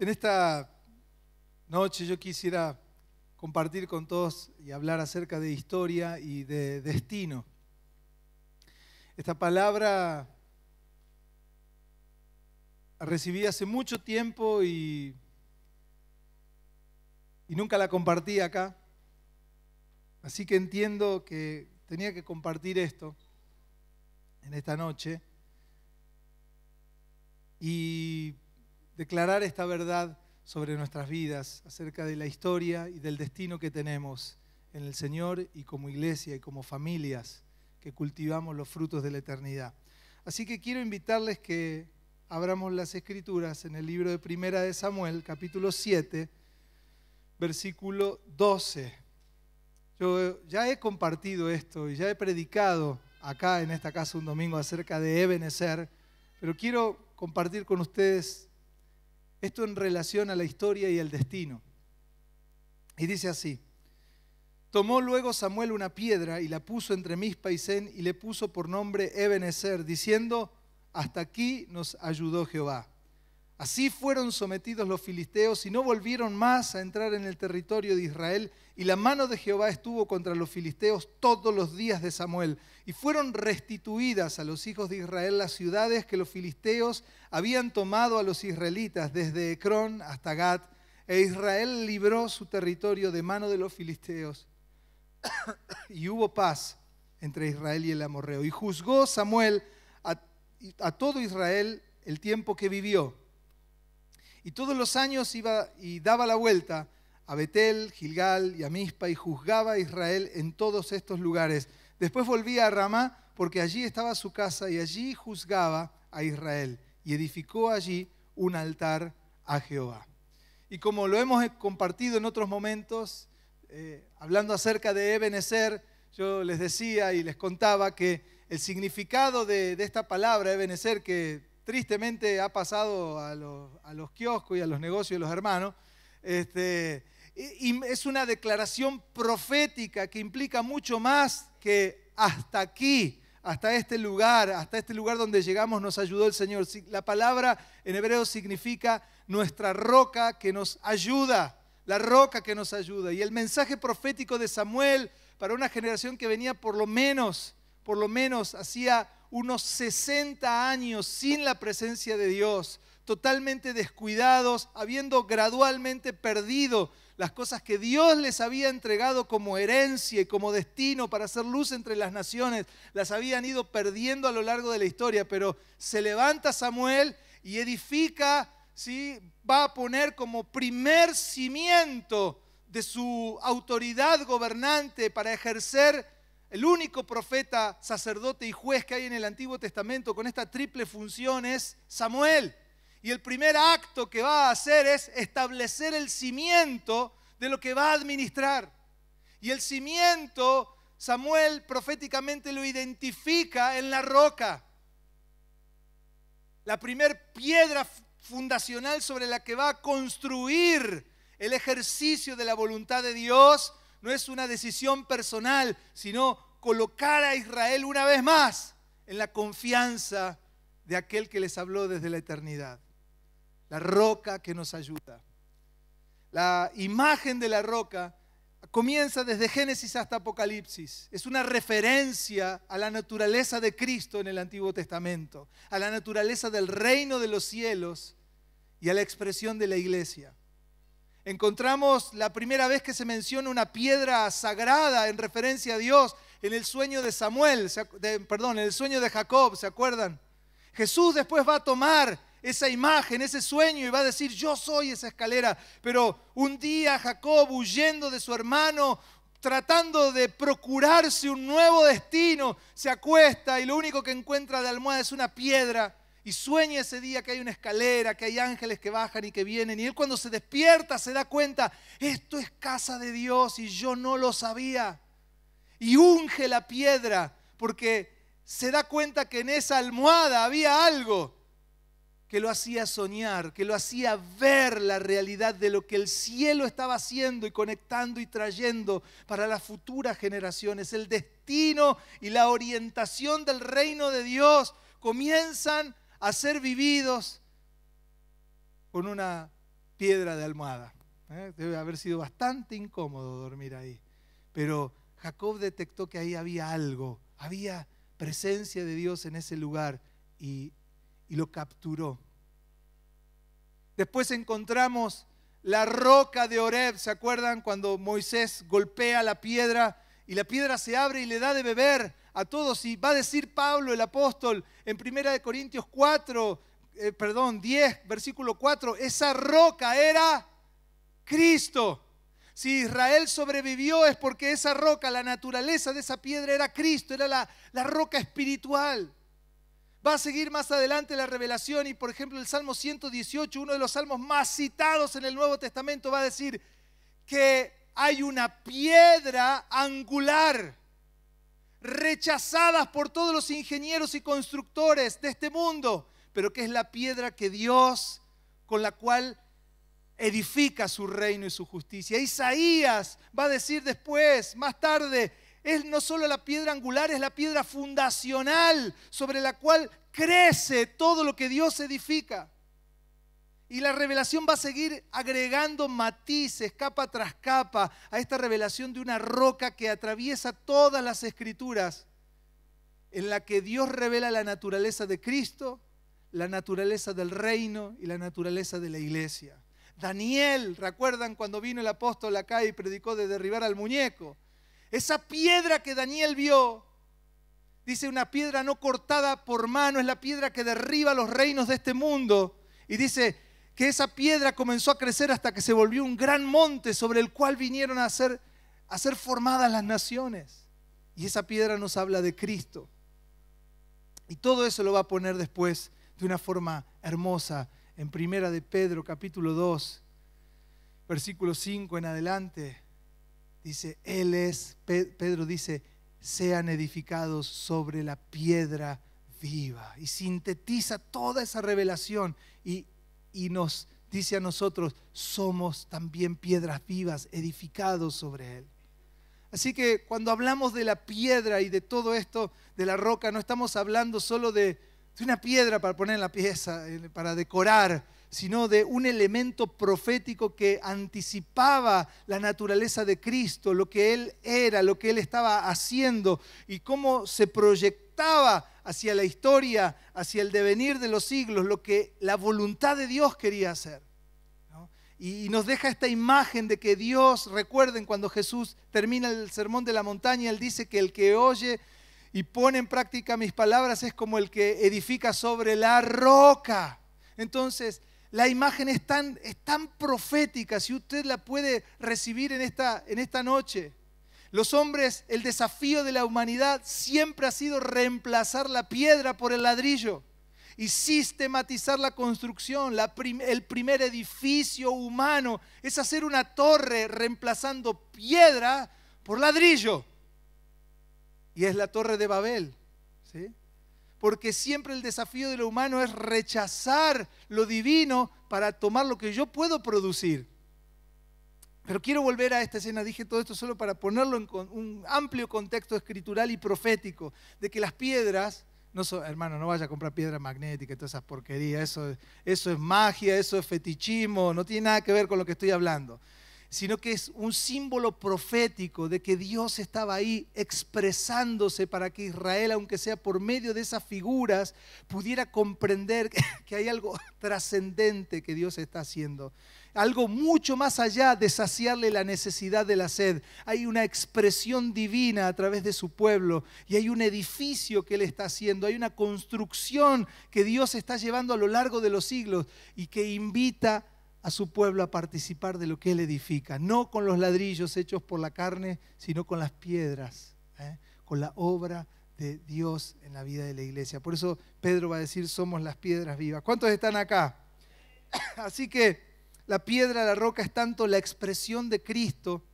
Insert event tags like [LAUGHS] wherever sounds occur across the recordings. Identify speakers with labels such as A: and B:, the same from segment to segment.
A: En esta noche yo quisiera compartir con todos y hablar acerca de historia y de destino. Esta palabra recibí hace mucho tiempo y, y nunca la compartí acá. Así que entiendo que tenía que compartir esto en esta noche. Y declarar esta verdad sobre nuestras vidas, acerca de la historia y del destino que tenemos en el Señor y como iglesia y como familias que cultivamos los frutos de la eternidad. Así que quiero invitarles que abramos las escrituras en el libro de Primera de Samuel, capítulo 7, versículo 12. Yo ya he compartido esto y ya he predicado acá en esta casa un domingo acerca de Ebenezer, pero quiero compartir con ustedes esto en relación a la historia y el destino. Y dice así, tomó luego Samuel una piedra y la puso entre mis y y le puso por nombre Ebenezer, diciendo, hasta aquí nos ayudó Jehová. Así fueron sometidos los filisteos y no volvieron más a entrar en el territorio de Israel. Y la mano de Jehová estuvo contra los filisteos todos los días de Samuel. Y fueron restituidas a los hijos de Israel las ciudades que los filisteos habían tomado a los israelitas desde Ecrón hasta Gat. E Israel libró su territorio de mano de los filisteos. [COUGHS] y hubo paz entre Israel y el amorreo. Y juzgó Samuel a todo Israel el tiempo que vivió y todos los años iba y daba la vuelta a Betel, Gilgal y a Mispa y juzgaba a Israel en todos estos lugares. Después volvía a Ramá porque allí estaba su casa y allí juzgaba a Israel y edificó allí un altar a Jehová. Y como lo hemos compartido en otros momentos, eh, hablando acerca de Ebenezer, yo les decía y les contaba que el significado de, de esta palabra, Ebenezer, que tristemente ha pasado a los, kioscos y a los negocios de los hermanos. Este, y es una declaración profética que implica mucho más que hasta aquí, hasta este lugar, hasta este lugar donde llegamos nos ayudó el Señor. La palabra en hebreo significa nuestra roca que nos ayuda, la roca que nos ayuda. Y el mensaje profético de Samuel para una generación que venía por lo menos, por lo menos hacía unos 60 años sin la presencia de Dios, totalmente descuidados, habiendo gradualmente perdido las cosas que Dios les había entregado como herencia y como destino para hacer luz entre las naciones, las habían ido perdiendo a lo largo de la historia, pero se levanta Samuel y edifica, ¿sí? va a poner como primer cimiento de su autoridad gobernante para ejercer el único profeta, sacerdote y juez que hay en el Antiguo Testamento con esta triple función es Samuel. Y el primer acto que va a hacer es establecer el cimiento de lo que va a administrar. Y el cimiento, Samuel proféticamente lo identifica en la roca. La primer piedra fundacional sobre la que va a construir el ejercicio de la voluntad de Dios no es una decisión personal, sino colocar a Israel una vez más en la confianza de aquel que les habló desde la eternidad. La roca que nos ayuda. La imagen de la roca comienza desde Génesis hasta Apocalipsis. Es una referencia a la naturaleza de Cristo en el Antiguo Testamento, a la naturaleza del reino de los cielos y a la expresión de la iglesia. Encontramos la primera vez que se menciona una piedra sagrada en referencia a Dios en el sueño de Samuel, perdón, en el sueño de Jacob, ¿se acuerdan? Jesús después va a tomar esa imagen, ese sueño y va a decir, yo soy esa escalera. Pero un día Jacob, huyendo de su hermano, tratando de procurarse un nuevo destino, se acuesta y lo único que encuentra de almohada es una piedra y sueña ese día que hay una escalera, que hay ángeles que bajan y que vienen. Y él cuando se despierta se da cuenta, esto es casa de Dios y yo no lo sabía. Y unge la piedra porque se da cuenta que en esa almohada había algo que lo hacía soñar, que lo hacía ver la realidad de lo que el cielo estaba haciendo y conectando y trayendo para las futuras generaciones. El destino y la orientación del reino de Dios comienzan a ser vividos con una piedra de almohada. ¿eh? Debe haber sido bastante incómodo dormir ahí. Pero Jacob detectó que ahí había algo, había presencia de Dios en ese lugar y, y lo capturó. Después encontramos la roca de Oreb, ¿se acuerdan cuando Moisés golpea la piedra y la piedra se abre y le da de beber a todos. Y va a decir Pablo el apóstol en 1 Corintios 4, eh, perdón, 10, versículo 4, esa roca era Cristo. Si Israel sobrevivió es porque esa roca, la naturaleza de esa piedra era Cristo, era la, la roca espiritual. Va a seguir más adelante la revelación y por ejemplo el Salmo 118, uno de los salmos más citados en el Nuevo Testamento, va a decir que hay una piedra angular rechazada por todos los ingenieros y constructores de este mundo, pero que es la piedra que Dios con la cual edifica su reino y su justicia. Isaías va a decir después, más tarde, es no solo la piedra angular, es la piedra fundacional sobre la cual crece todo lo que Dios edifica. Y la revelación va a seguir agregando matices, capa tras capa, a esta revelación de una roca que atraviesa todas las escrituras, en la que Dios revela la naturaleza de Cristo, la naturaleza del reino y la naturaleza de la iglesia. Daniel, ¿recuerdan cuando vino el apóstol acá y predicó de derribar al muñeco? Esa piedra que Daniel vio, dice una piedra no cortada por mano, es la piedra que derriba los reinos de este mundo. Y dice, que esa piedra comenzó a crecer hasta que se volvió un gran monte sobre el cual vinieron a ser, a ser formadas las naciones. Y esa piedra nos habla de Cristo. Y todo eso lo va a poner después de una forma hermosa en Primera de Pedro capítulo 2, versículo 5 en adelante. Dice, Él es, Pedro dice, sean edificados sobre la piedra viva. Y sintetiza toda esa revelación y y nos dice a nosotros, somos también piedras vivas edificados sobre Él. Así que cuando hablamos de la piedra y de todo esto, de la roca, no estamos hablando solo de, una piedra para poner en la pieza, para decorar, sino de un elemento profético que anticipaba la naturaleza de Cristo, lo que Él era, lo que Él estaba haciendo y cómo se proyectaba hacia la historia, hacia el devenir de los siglos, lo que la voluntad de Dios quería hacer. Y, nos deja esta imagen de que Dios, recuerden cuando Jesús termina el sermón de la montaña, él dice que el que oye y pone en práctica mis palabras es como el que edifica sobre la roca. Entonces, la imagen es tan, es tan profética, si usted la puede recibir en esta, en esta noche. Los hombres, el desafío de la humanidad siempre ha sido reemplazar la piedra por el ladrillo y sistematizar la construcción. el primer edificio humano es hacer una torre reemplazando piedra por ladrillo. Y es la torre de Babel. ¿sí? Porque siempre el desafío de lo humano es rechazar lo divino para tomar lo que yo puedo producir. Pero quiero volver a esta escena, dije todo esto solo para ponerlo en un amplio contexto escritural y profético, de que las piedras, no hermano, no vaya a comprar piedra magnética y todas esas porquerías, eso, eso es magia, eso es fetichismo, no tiene nada que ver con lo que estoy hablando, sino que es un símbolo profético de que Dios estaba ahí expresándose para que Israel, aunque sea por medio de esas figuras, pudiera comprender [LAUGHS] que hay algo [LAUGHS] trascendente que Dios está haciendo algo mucho más allá de saciarle la necesidad de la sed. Hay una expresión divina a través de su pueblo y hay un edificio que Él está haciendo, hay una construcción que Dios está llevando a lo largo de los siglos y que invita a su pueblo a participar de lo que Él edifica, no con los ladrillos hechos por la carne, sino con las piedras, ¿eh? con la obra de Dios en la vida de la iglesia. Por eso Pedro va a decir, somos las piedras vivas. ¿Cuántos están acá? [COUGHS] Así que la piedra, la roca es tanto la expresión de Cristo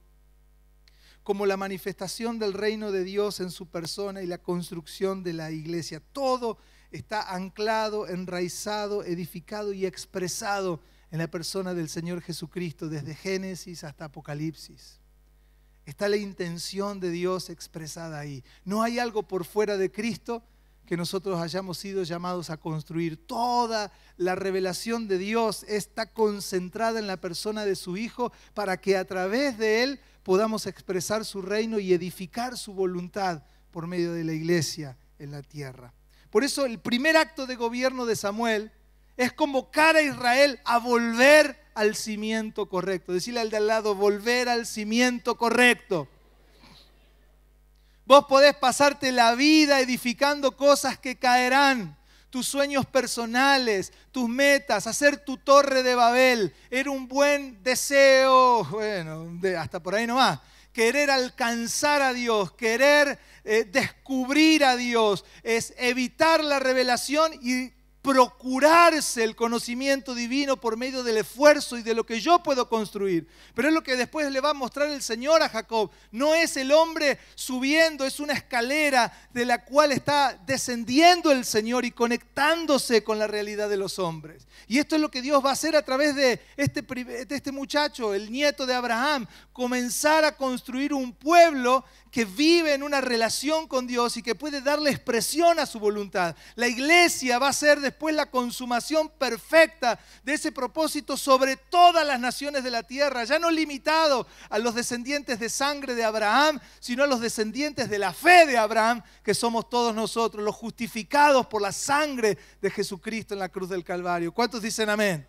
A: como la manifestación del reino de Dios en su persona y la construcción de la iglesia. Todo está anclado, enraizado, edificado y expresado en la persona del Señor Jesucristo, desde Génesis hasta Apocalipsis. Está la intención de Dios expresada ahí. No hay algo por fuera de Cristo que nosotros hayamos sido llamados a construir. Toda la revelación de Dios está concentrada en la persona de su Hijo para que a través de Él podamos expresar su reino y edificar su voluntad por medio de la iglesia en la tierra. Por eso el primer acto de gobierno de Samuel es convocar a Israel a volver al cimiento correcto. Decirle al de al lado, volver al cimiento correcto. Vos podés pasarte la vida edificando cosas que caerán, tus sueños personales, tus metas, hacer tu torre de Babel. Era un buen deseo, bueno, hasta por ahí nomás. Querer alcanzar a Dios, querer eh, descubrir a Dios, es evitar la revelación y procurarse el conocimiento divino por medio del esfuerzo y de lo que yo puedo construir. Pero es lo que después le va a mostrar el Señor a Jacob. No es el hombre subiendo, es una escalera de la cual está descendiendo el Señor y conectándose con la realidad de los hombres. Y esto es lo que Dios va a hacer a través de este, este muchacho, el nieto de Abraham comenzar a construir un pueblo que vive en una relación con Dios y que puede darle expresión a su voluntad. La iglesia va a ser después la consumación perfecta de ese propósito sobre todas las naciones de la tierra, ya no limitado a los descendientes de sangre de Abraham, sino a los descendientes de la fe de Abraham, que somos todos nosotros, los justificados por la sangre de Jesucristo en la cruz del Calvario. ¿Cuántos dicen amén?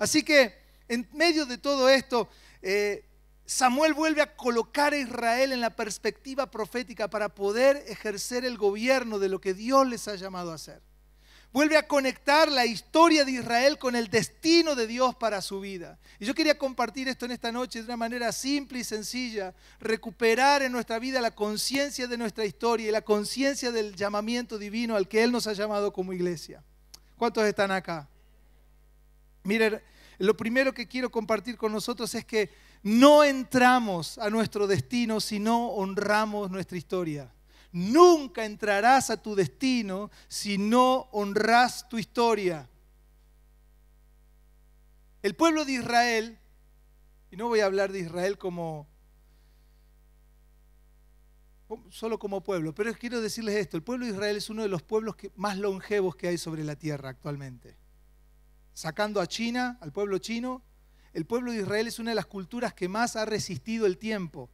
A: Así que en medio de todo esto... Eh, Samuel vuelve a colocar a Israel en la perspectiva profética para poder ejercer el gobierno de lo que Dios les ha llamado a hacer. Vuelve a conectar la historia de Israel con el destino de Dios para su vida. Y yo quería compartir esto en esta noche de una manera simple y sencilla, recuperar en nuestra vida la conciencia de nuestra historia y la conciencia del llamamiento divino al que Él nos ha llamado como iglesia. ¿Cuántos están acá? Miren, lo primero que quiero compartir con nosotros es que no entramos a nuestro destino si no honramos nuestra historia. Nunca entrarás a tu destino si no honras tu historia. El pueblo de Israel, y no voy a hablar de Israel como solo como pueblo, pero quiero decirles esto, el pueblo de Israel es uno de los pueblos más longevos que hay sobre la tierra actualmente. Sacando a China, al pueblo chino, el pueblo de Israel es una de las culturas que más ha resistido el tiempo.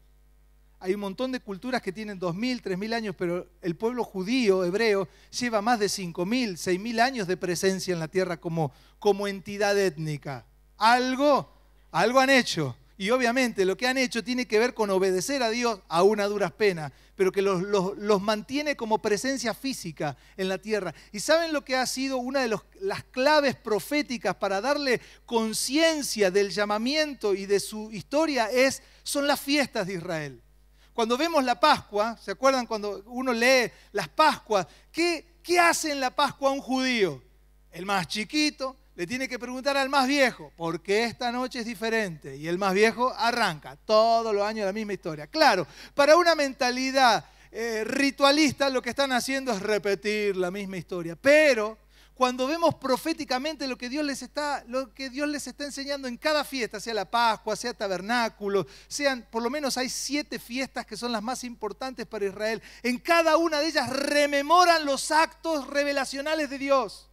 A: Hay un montón de culturas que tienen 2.000, 3.000 años, pero el pueblo judío, hebreo, lleva más de 5.000, 6.000 años de presencia en la tierra como, como entidad étnica. Algo, algo han hecho. Y obviamente lo que han hecho tiene que ver con obedecer a Dios a una dura pena, pero que los, mantiene como presencia física en la tierra. ¿Y saben lo que ha sido una de las claves proféticas para darle conciencia del llamamiento y de su historia? Es, son las fiestas de Israel. Cuando vemos la Pascua, ¿se acuerdan cuando uno lee las Pascuas? ¿Qué, qué hace en la Pascua un judío? El más chiquito, le tiene que preguntar al más viejo, ¿por qué esta noche es diferente? Y el más viejo arranca, todos los años la misma historia. Claro, para una mentalidad eh, ritualista lo que están haciendo es repetir la misma historia, pero cuando vemos proféticamente lo que Dios les está, lo que Dios les está enseñando en cada fiesta, sea la Pascua, sea tabernáculo, sean, por lo menos hay siete fiestas que son las más importantes para Israel. En cada una de ellas rememoran los actos revelacionales de Dios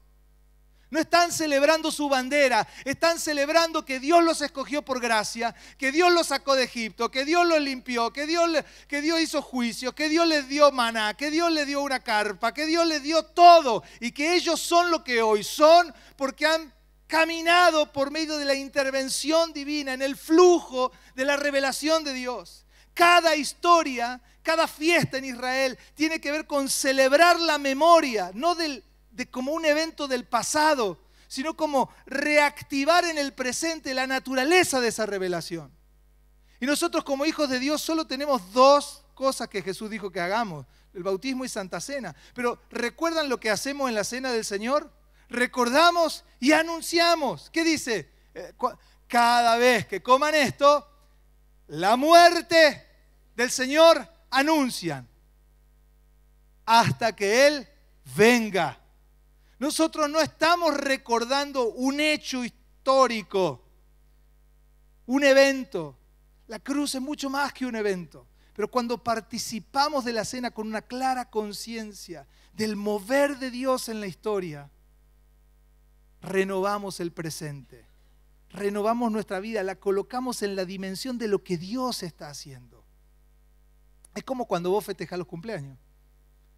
A: no están celebrando su bandera, están celebrando que Dios los escogió por gracia, que Dios los sacó de Egipto, que Dios los limpió, que Dios, que Dios hizo juicio, que Dios les dio maná, que Dios les dio una carpa, que Dios les dio todo y que ellos son lo que hoy son porque han caminado por medio de la intervención divina, en el flujo de la revelación de Dios. Cada historia, cada fiesta en Israel tiene que ver con celebrar la memoria, no del como un evento del pasado, sino como reactivar en el presente la naturaleza de esa revelación. Y nosotros como hijos de Dios solo tenemos dos cosas que Jesús dijo que hagamos, el bautismo y Santa Cena. Pero ¿recuerdan lo que hacemos en la Cena del Señor? Recordamos y anunciamos. ¿Qué dice? Eh, cada vez que coman esto, la muerte del Señor anuncian hasta que Él venga. Nosotros no estamos recordando un hecho histórico, un evento. La cruz es mucho más que un evento. Pero cuando participamos de la cena con una clara conciencia del mover de Dios en la historia, renovamos el presente, renovamos nuestra vida, la colocamos en la dimensión de lo que Dios está haciendo. Es como cuando vos festejas los cumpleaños.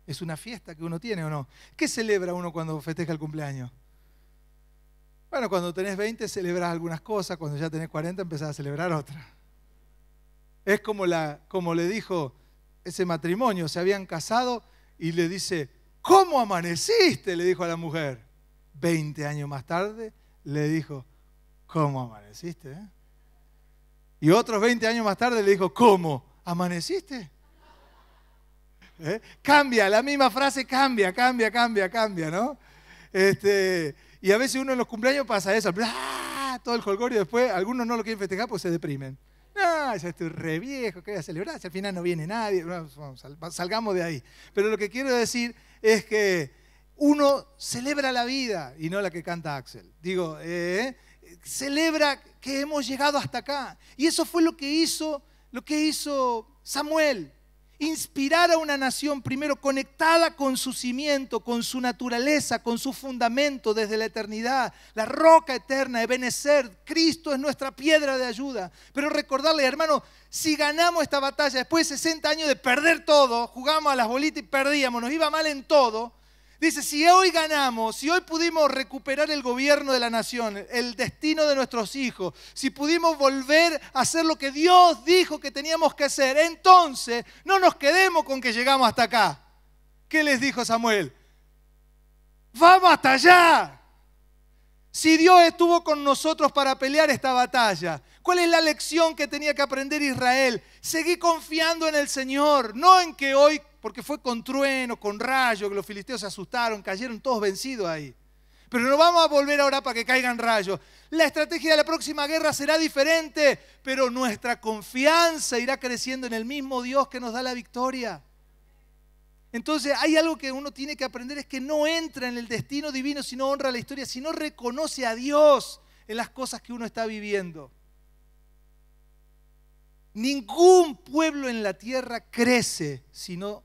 A: Es una fiesta que uno tiene o no. ¿Qué celebra uno cuando festeja el cumpleaños? Bueno, cuando tenés 20 celebras algunas cosas, cuando ya tenés 40 empezás a celebrar otras. Es como, la, como le dijo ese matrimonio, se habían casado y le dice, ¿cómo amaneciste? le dijo a la mujer. 20 años más tarde le dijo, ¿cómo amaneciste? ¿eh? Y otros 20 años más tarde le dijo, ¿cómo amaneciste? ¿Eh? Cambia, la misma frase cambia, cambia, cambia, cambia, ¿no? Este, y a veces uno en los cumpleaños pasa eso, ¡ah! todo el colgorio, después algunos no lo quieren festejar pues se deprimen. ¡Ah, ya estoy re viejo, ¿qué voy a celebrar? Si al final no viene nadie, salgamos de ahí. Pero lo que quiero decir es que uno celebra la vida y no la que canta Axel. Digo, ¿eh? celebra que hemos llegado hasta acá. Y eso fue lo que hizo, lo que hizo Samuel inspirar a una nación primero conectada con su cimiento, con su naturaleza, con su fundamento desde la eternidad, la roca eterna, benecer, Cristo es nuestra piedra de ayuda. Pero recordarle, hermano, si ganamos esta batalla después de 60 años de perder todo, jugamos a las bolitas y perdíamos, nos iba mal en todo, Dice, si hoy ganamos, si hoy pudimos recuperar el gobierno de la nación, el destino de nuestros hijos, si pudimos volver a hacer lo que Dios dijo que teníamos que hacer, entonces no nos quedemos con que llegamos hasta acá. ¿Qué les dijo Samuel? Vamos hasta allá. Si Dios estuvo con nosotros para pelear esta batalla, ¿cuál es la lección que tenía que aprender Israel? Seguí confiando en el Señor, no en que hoy porque fue con trueno, con rayo, que los filisteos se asustaron, cayeron todos vencidos ahí. Pero no vamos a volver ahora para que caigan rayos. La estrategia de la próxima guerra será diferente, pero nuestra confianza irá creciendo en el mismo Dios que nos da la victoria. Entonces hay algo que uno tiene que aprender, es que no entra en el destino divino si no honra la historia, si no reconoce a Dios en las cosas que uno está viviendo. Ningún pueblo en la tierra crece si no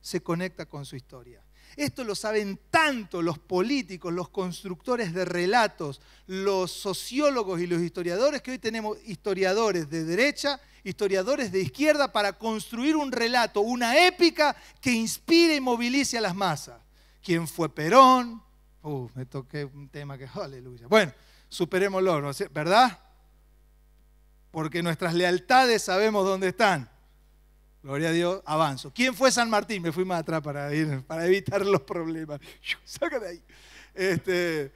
A: se conecta con su historia. Esto lo saben tanto los políticos, los constructores de relatos, los sociólogos y los historiadores, que hoy tenemos historiadores de derecha, historiadores de izquierda, para construir un relato, una épica que inspire y movilice a las masas. ¿Quién fue Perón? Uf, uh, me toqué un tema que, aleluya. Bueno, superémoslo, ¿verdad? Porque nuestras lealtades sabemos dónde están. Gloria a Dios, avanzo. ¿Quién fue San Martín? Me fui más atrás para, para evitar los problemas. [LAUGHS] Saca de ahí. Este,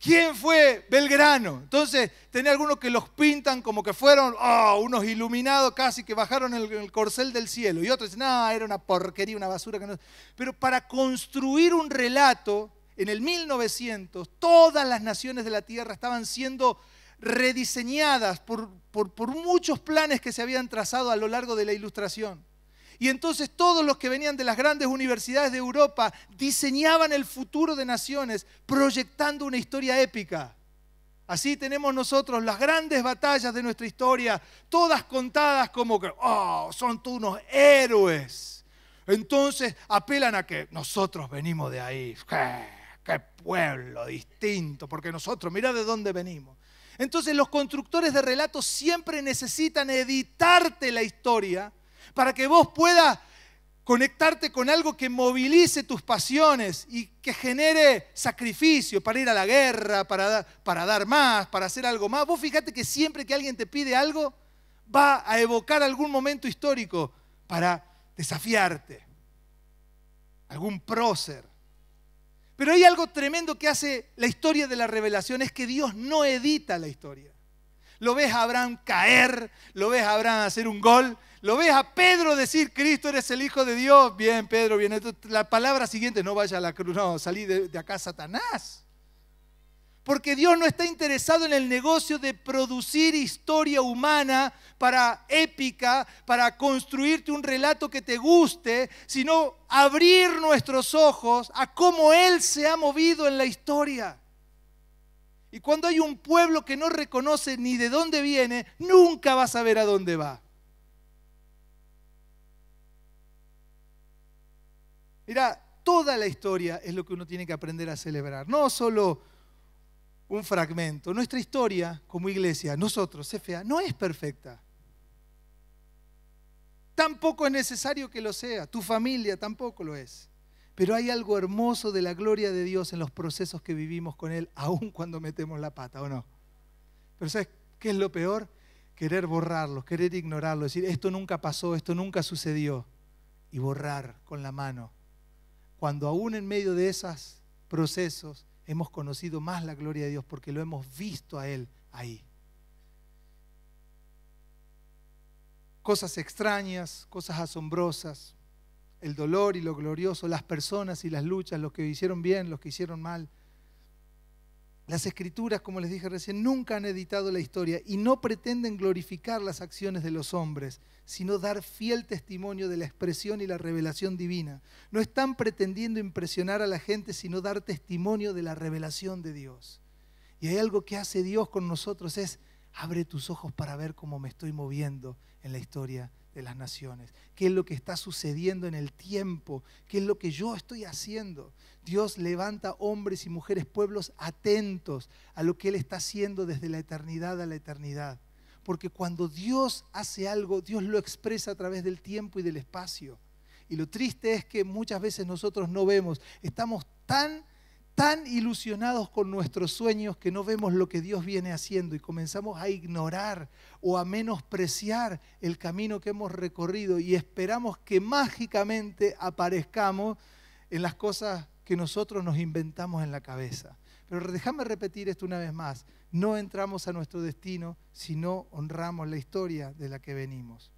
A: ¿Quién fue Belgrano? Entonces, tenía algunos que los pintan como que fueron oh, unos iluminados casi que bajaron el, corcel del cielo. Y otros dicen, no, ah, era una porquería, una basura. Pero para construir un relato, en el 1900, todas las naciones de la tierra estaban siendo rediseñadas por, muchos planes que se habían trazado a lo largo de la ilustración. Y entonces todos los que venían de las grandes universidades de Europa diseñaban el futuro de naciones proyectando una historia épica. Así tenemos nosotros las grandes batallas de nuestra historia, todas contadas como que, oh, son tú unos héroes. Entonces apelan a que nosotros venimos de ahí. qué pueblo distinto! Porque nosotros, mira de dónde venimos. Entonces los constructores de relatos siempre necesitan editarte la historia para que vos puedas conectarte con algo que movilice tus pasiones y que genere sacrificio para ir a la guerra, para, para dar más, para hacer algo más. Vos fíjate que siempre que alguien te pide algo, va a evocar algún momento histórico para desafiarte, algún prócer. Pero hay algo tremendo que hace la historia de la revelación, es que Dios no edita la historia. Lo ves a Abraham caer, lo ves a Abraham hacer un gol, lo ves a Pedro decir, Cristo eres el Hijo de Dios. Bien, Pedro, bien. La palabra siguiente, no vaya a la cruz, no, salí de, de acá, Satanás. Porque Dios no está interesado en el negocio de producir historia humana para épica, para construirte un relato que te guste, sino abrir nuestros ojos a cómo Él se ha movido en la historia. Y cuando hay un pueblo que no reconoce ni de dónde viene, nunca va a saber a dónde va. Mira, toda la historia es lo que uno tiene que aprender a celebrar. No solo un fragmento. Nuestra historia como iglesia, nosotros, CFA, no es perfecta. Tampoco es necesario que lo sea, tu familia tampoco lo es. Pero hay algo hermoso de la gloria de Dios en los procesos que vivimos con Él, aun cuando metemos la pata, ¿o no? Pero ¿sabes qué es lo peor? Querer borrarlos, querer ignorarlo, decir, esto nunca pasó, esto nunca sucedió, y borrar con la mano. Cuando aún en medio de esos procesos hemos conocido más la gloria de Dios porque lo hemos visto a Él ahí. Cosas extrañas, cosas asombrosas, el dolor y lo glorioso, las personas y las luchas, los que hicieron bien, los que hicieron mal las escrituras, como les dije recién, nunca han editado la historia y no pretenden glorificar las acciones de los hombres, sino dar fiel testimonio de la expresión y la revelación divina. No están pretendiendo impresionar a la gente, sino dar testimonio de la revelación de Dios. Y hay algo que hace Dios con nosotros, es abre tus ojos para ver cómo me estoy moviendo en la historia de las naciones, qué es lo que está sucediendo en el tiempo, qué es lo que yo estoy haciendo. Dios levanta hombres y mujeres, pueblos atentos a lo que Él está haciendo desde la eternidad a la eternidad. Porque cuando Dios hace algo, Dios lo expresa a través del tiempo y del espacio. Y lo triste es que muchas veces nosotros no vemos, estamos tan tan ilusionados con nuestros sueños que no vemos lo que Dios viene haciendo y comenzamos a ignorar o a menospreciar el camino que hemos recorrido y esperamos que mágicamente aparezcamos en las cosas que nosotros nos inventamos en la cabeza. Pero déjame repetir esto una vez más. No entramos a nuestro destino si no honramos la historia de la que venimos.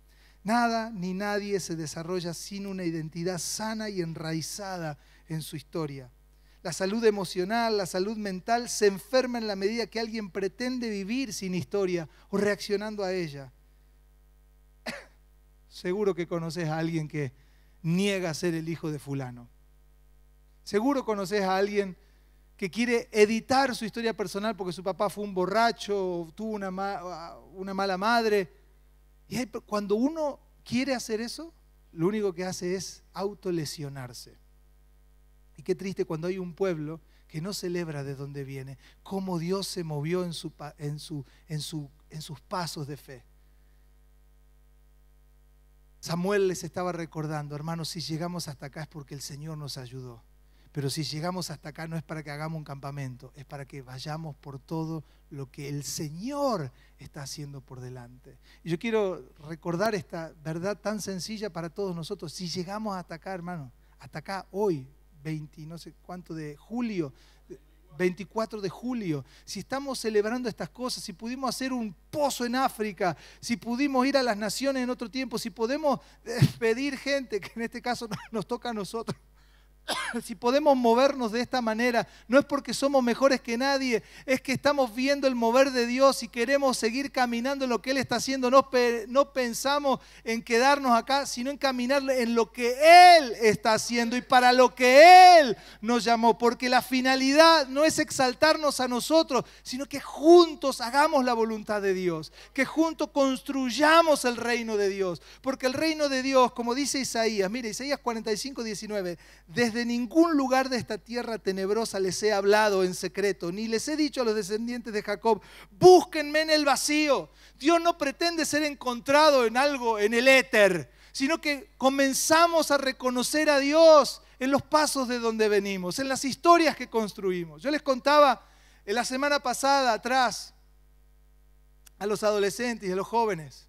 A: Nada ni nadie se desarrolla sin una identidad sana y enraizada en su historia la salud emocional, la salud mental, se enferma en la medida que alguien pretende vivir sin historia o reaccionando a ella. [COUGHS] Seguro que conoces a alguien que niega ser el hijo de fulano. Seguro conoces a alguien que quiere editar su historia personal porque su papá fue un borracho o tuvo una, una mala madre. Y cuando uno quiere hacer eso, lo único que hace es autolesionarse. Y qué triste cuando hay un pueblo que no celebra de dónde viene, cómo Dios se movió en, sus pasos de fe. Samuel les estaba recordando, hermanos, si llegamos hasta acá es porque el Señor nos ayudó. Pero si llegamos hasta acá no es para que hagamos un campamento, es para que vayamos por todo lo que el Señor está haciendo por delante. Y yo quiero recordar esta verdad tan sencilla para todos nosotros. Si llegamos hasta acá, hermano, hasta acá hoy, 20, no sé cuánto de julio, 24 de julio, si estamos celebrando estas cosas, si pudimos hacer un pozo en África, si pudimos ir a las naciones en otro tiempo, si podemos pedir gente, que en este caso [LAUGHS] nos toca a nosotros, [COUGHS] si podemos movernos de esta manera, no es porque somos mejores que nadie, es que estamos viendo el mover de Dios y queremos seguir caminando en lo que Él está haciendo. No, pensamos en quedarnos acá, sino en caminar en lo que Él está haciendo y para lo que Él nos llamó. Porque la finalidad no es exaltarnos a nosotros, sino que juntos hagamos la voluntad de Dios, que juntos construyamos el reino de Dios. Porque el reino de Dios, como dice Isaías, mira Isaías 45, 19, desde de ningún lugar de esta tierra tenebrosa les he hablado en secreto, ni les he dicho a los descendientes de Jacob, búsquenme en el vacío. Dios no pretende ser encontrado en algo, en el éter, sino que comenzamos a reconocer a Dios en los pasos de donde venimos, en las historias que construimos. Yo les contaba en la semana pasada atrás a los adolescentes y a los jóvenes.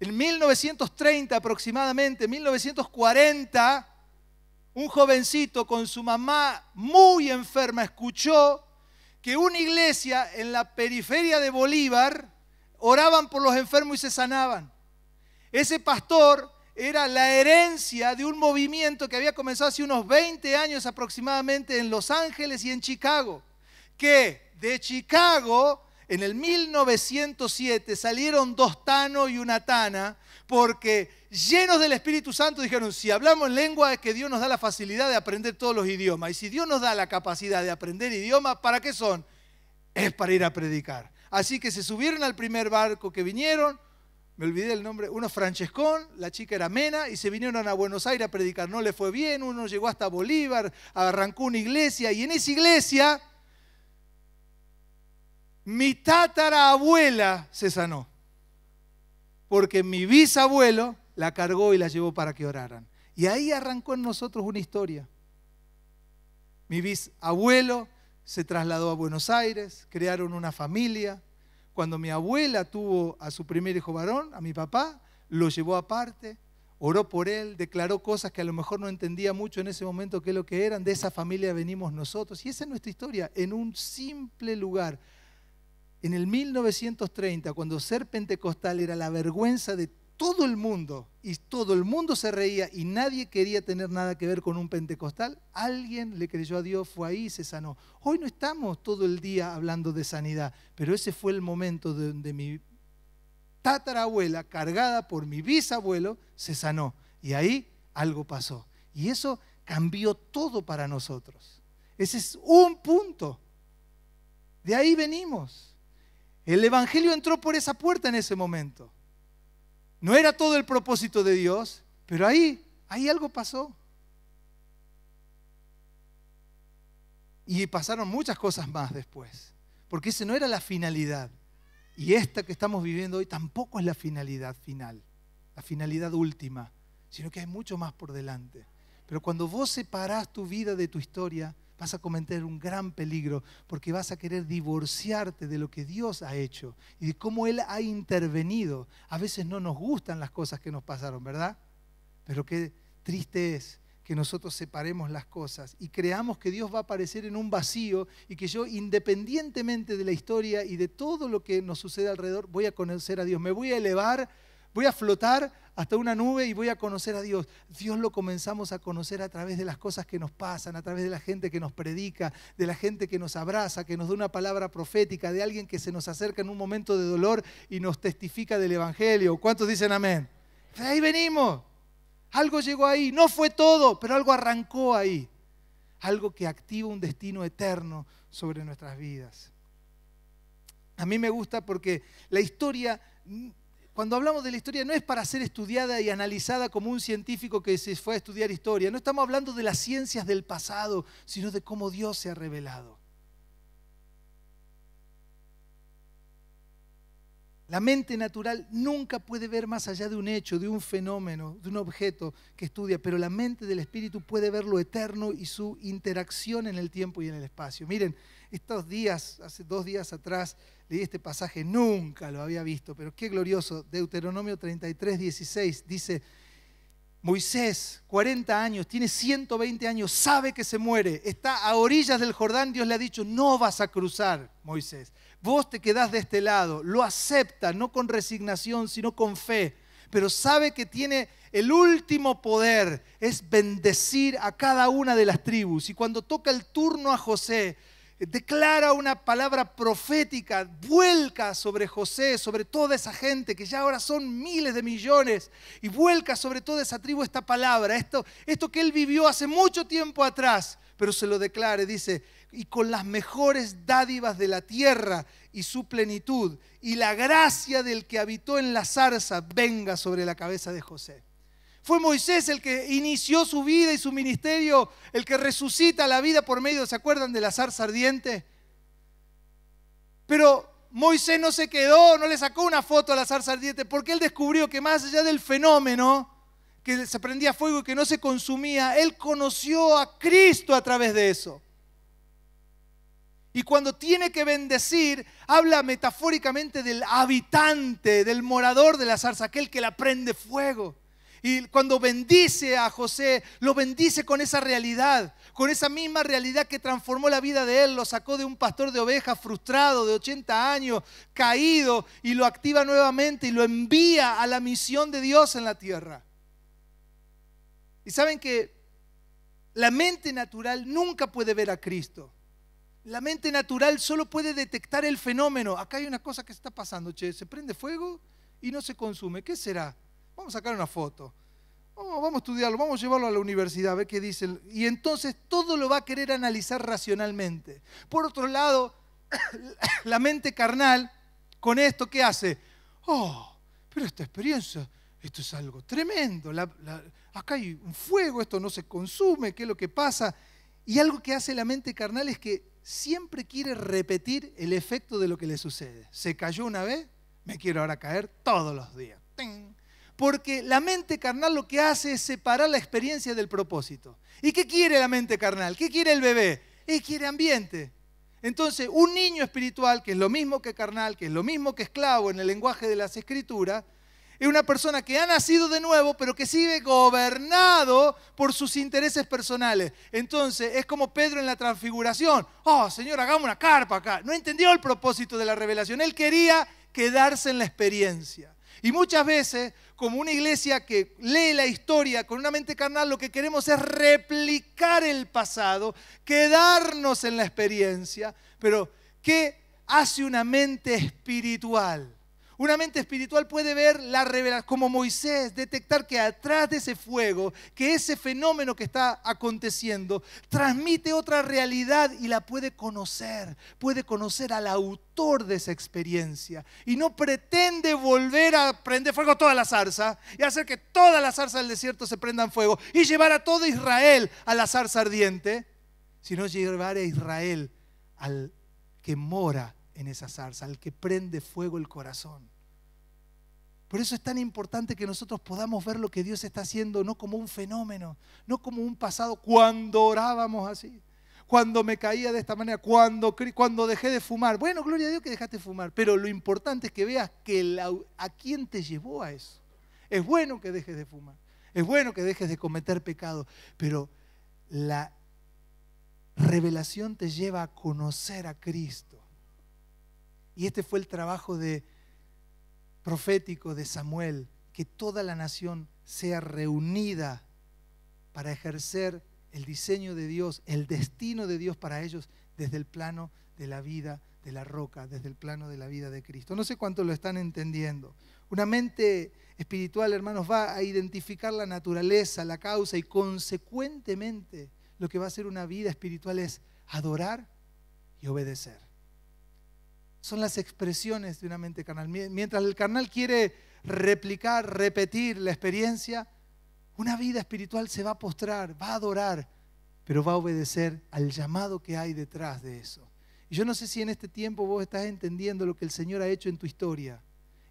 A: En 1930 aproximadamente, 1940, un jovencito con su mamá muy enferma escuchó que una iglesia en la periferia de Bolívar oraban por los enfermos y se sanaban. Ese pastor era la herencia de un movimiento que había comenzado hace unos 20 años aproximadamente en Los Ángeles y en Chicago, que de Chicago en el 1907 salieron dos Tano y una Tana porque llenos del Espíritu Santo, dijeron, si hablamos en lengua es que Dios nos da la facilidad de aprender todos los idiomas. Y si Dios nos da la capacidad de aprender idiomas, ¿para qué son? Es para ir a predicar. Así que se subieron al primer barco que vinieron, me olvidé el nombre, uno Francescón, la chica era Mena, y se vinieron a Buenos Aires a predicar. No le fue bien, uno llegó hasta Bolívar, arrancó una iglesia, y en esa iglesia mi abuela se sanó. Porque mi bisabuelo la cargó y la llevó para que oraran. Y ahí arrancó en nosotros una historia. Mi bisabuelo se trasladó a Buenos Aires, crearon una familia. Cuando mi abuela tuvo a su primer hijo varón, a mi papá, lo llevó aparte, oró por él, declaró cosas que a lo mejor no entendía mucho en ese momento qué es lo que eran, de esa familia venimos nosotros. Y esa es nuestra historia, en un simple lugar. En el 1930, cuando ser pentecostal era la vergüenza de todo el mundo, y todo el mundo se reía y nadie quería tener nada que ver con un pentecostal, alguien le creyó a Dios, fue ahí y se sanó. Hoy no estamos todo el día hablando de sanidad, pero ese fue el momento donde mi tatarabuela, cargada por mi bisabuelo, se sanó. Y ahí algo pasó. Y eso cambió todo para nosotros. Ese es un punto. De ahí venimos. El Evangelio entró por esa puerta en ese momento. No era todo el propósito de Dios, pero ahí, ahí algo pasó. Y pasaron muchas cosas más después, porque esa no era la finalidad. Y esta que estamos viviendo hoy tampoco es la finalidad final, la finalidad última, sino que hay mucho más por delante. Pero cuando vos separás tu vida de tu historia, vas a cometer un gran peligro porque vas a querer divorciarte de lo que Dios ha hecho y de cómo Él ha intervenido. A veces no nos gustan las cosas que nos pasaron, ¿verdad? Pero qué triste es que nosotros separemos las cosas y creamos que Dios va a aparecer en un vacío y que yo, independientemente de la historia y de todo lo que nos sucede alrededor, voy a conocer a Dios. Me voy a elevar voy a flotar hasta una nube y voy a conocer a Dios. Dios lo comenzamos a conocer a través de las cosas que nos pasan, a través de la gente que nos predica, de la gente que nos abraza, que nos da una palabra profética, de alguien que se nos acerca en un momento de dolor y nos testifica del Evangelio. ¿Cuántos dicen amén? De ahí venimos. Algo llegó ahí. No fue todo, pero algo arrancó ahí. Algo que activa un destino eterno sobre nuestras vidas. A mí me gusta porque la historia cuando hablamos de la historia no es para ser estudiada y analizada como un científico que se fue a estudiar historia. No estamos hablando de las ciencias del pasado, sino de cómo Dios se ha revelado. La mente natural nunca puede ver más allá de un hecho, de un fenómeno, de un objeto que estudia, pero la mente del espíritu puede ver lo eterno y su interacción en el tiempo y en el espacio. Miren, estos días, hace dos días atrás, leí este pasaje, nunca lo había visto, pero qué glorioso. Deuteronomio 33, 16 dice, Moisés, 40 años, tiene 120 años, sabe que se muere, está a orillas del Jordán, Dios le ha dicho, no vas a cruzar, Moisés, vos te quedás de este lado, lo acepta, no con resignación, sino con fe, pero sabe que tiene el último poder, es bendecir a cada una de las tribus. Y cuando toca el turno a José, declara una palabra profética, vuelca sobre José, sobre toda esa gente, que ya ahora son miles de millones, y vuelca sobre toda esa tribu esta palabra, esto, esto que él vivió hace mucho tiempo atrás, pero se lo declara, dice, y con las mejores dádivas de la tierra y su plenitud, y la gracia del que habitó en la zarza venga sobre la cabeza de José. Fue Moisés el que inició su vida y su ministerio, el que resucita la vida por medio, ¿se acuerdan de la zarza ardiente? Pero Moisés no se quedó, no le sacó una foto a la zarza ardiente, porque él descubrió que más allá del fenómeno, que se prendía fuego y que no se consumía, él conoció a Cristo a través de eso. Y cuando tiene que bendecir, habla metafóricamente del habitante, del morador de la zarza, aquel que la prende fuego. Y cuando bendice a José, lo bendice con esa realidad, con esa misma realidad que transformó la vida de él, lo sacó de un pastor de ovejas frustrado de 80 años, caído, y lo activa nuevamente y lo envía a la misión de Dios en la tierra. Y saben que la mente natural nunca puede ver a Cristo. La mente natural solo puede detectar el fenómeno. Acá hay una cosa que está pasando, che, se prende fuego y no se consume. ¿Qué será? Vamos a sacar una foto. vamos a estudiarlo, vamos a llevarlo a la universidad, a ver qué dicen. Y entonces todo lo va a querer analizar racionalmente. Por otro lado, [COUGHS] la mente carnal, con esto, ¿qué hace? Oh, pero esta experiencia, esto es algo tremendo. acá hay un fuego, esto no se consume, ¿qué es lo que pasa? Y algo que hace la mente carnal es que siempre quiere repetir el efecto de lo que le sucede. Se cayó una vez, me quiero ahora caer todos los días. Porque la mente carnal lo que hace es separar la experiencia del propósito. ¿Y qué quiere la mente carnal? ¿Qué quiere el bebé? Él quiere ambiente. Entonces, un niño espiritual, que es lo mismo que carnal, que es lo mismo que esclavo en el lenguaje de las escrituras, es una persona que ha nacido de nuevo, pero que sigue gobernado por sus intereses personales. Entonces, es como Pedro en la transfiguración. Oh, Señor, hagamos una carpa acá. No entendió el propósito de la revelación. Él quería quedarse en la experiencia. Y muchas veces, como una iglesia que lee la historia con una mente carnal, lo que queremos es replicar el pasado, quedarnos en la experiencia. Pero, ¿qué hace una mente espiritual? Una mente espiritual puede ver la revelación, como Moisés, detectar que atrás de ese fuego, que ese fenómeno que está aconteciendo, transmite otra realidad y la puede conocer, puede conocer al autor de esa experiencia. Y no pretende volver a prender fuego toda la zarza y hacer que toda la zarza del desierto se en fuego y llevar a todo Israel a la zarza ardiente, sino llevar a Israel al que mora en esa zarza, al que prende fuego el corazón. Por eso es tan importante que nosotros podamos ver lo que Dios está haciendo, no como un fenómeno, no como un pasado, cuando orábamos así, cuando me caía de esta manera, cuando, cuando dejé de fumar. Bueno, gloria a Dios que dejaste de fumar, pero lo importante es que veas que a quién te llevó a eso. Es bueno que dejes de fumar, es bueno que dejes de cometer pecado, pero la revelación te lleva a conocer a Cristo. Y este fue el trabajo de profético de Samuel, que toda la nación sea reunida para ejercer el diseño de Dios, el destino de Dios para ellos desde el plano de la vida de la roca, desde el plano de la vida de Cristo. No sé cuánto lo están entendiendo. Una mente espiritual, hermanos, va a identificar la naturaleza, la causa y consecuentemente lo que va a ser una vida espiritual es adorar y obedecer son las expresiones de una mente carnal. Mientras el carnal quiere replicar, repetir la experiencia, una vida espiritual se va a postrar, va a adorar, pero va a obedecer al llamado que hay detrás de eso. Y yo no sé si en este tiempo vos estás entendiendo lo que el Señor ha hecho en tu historia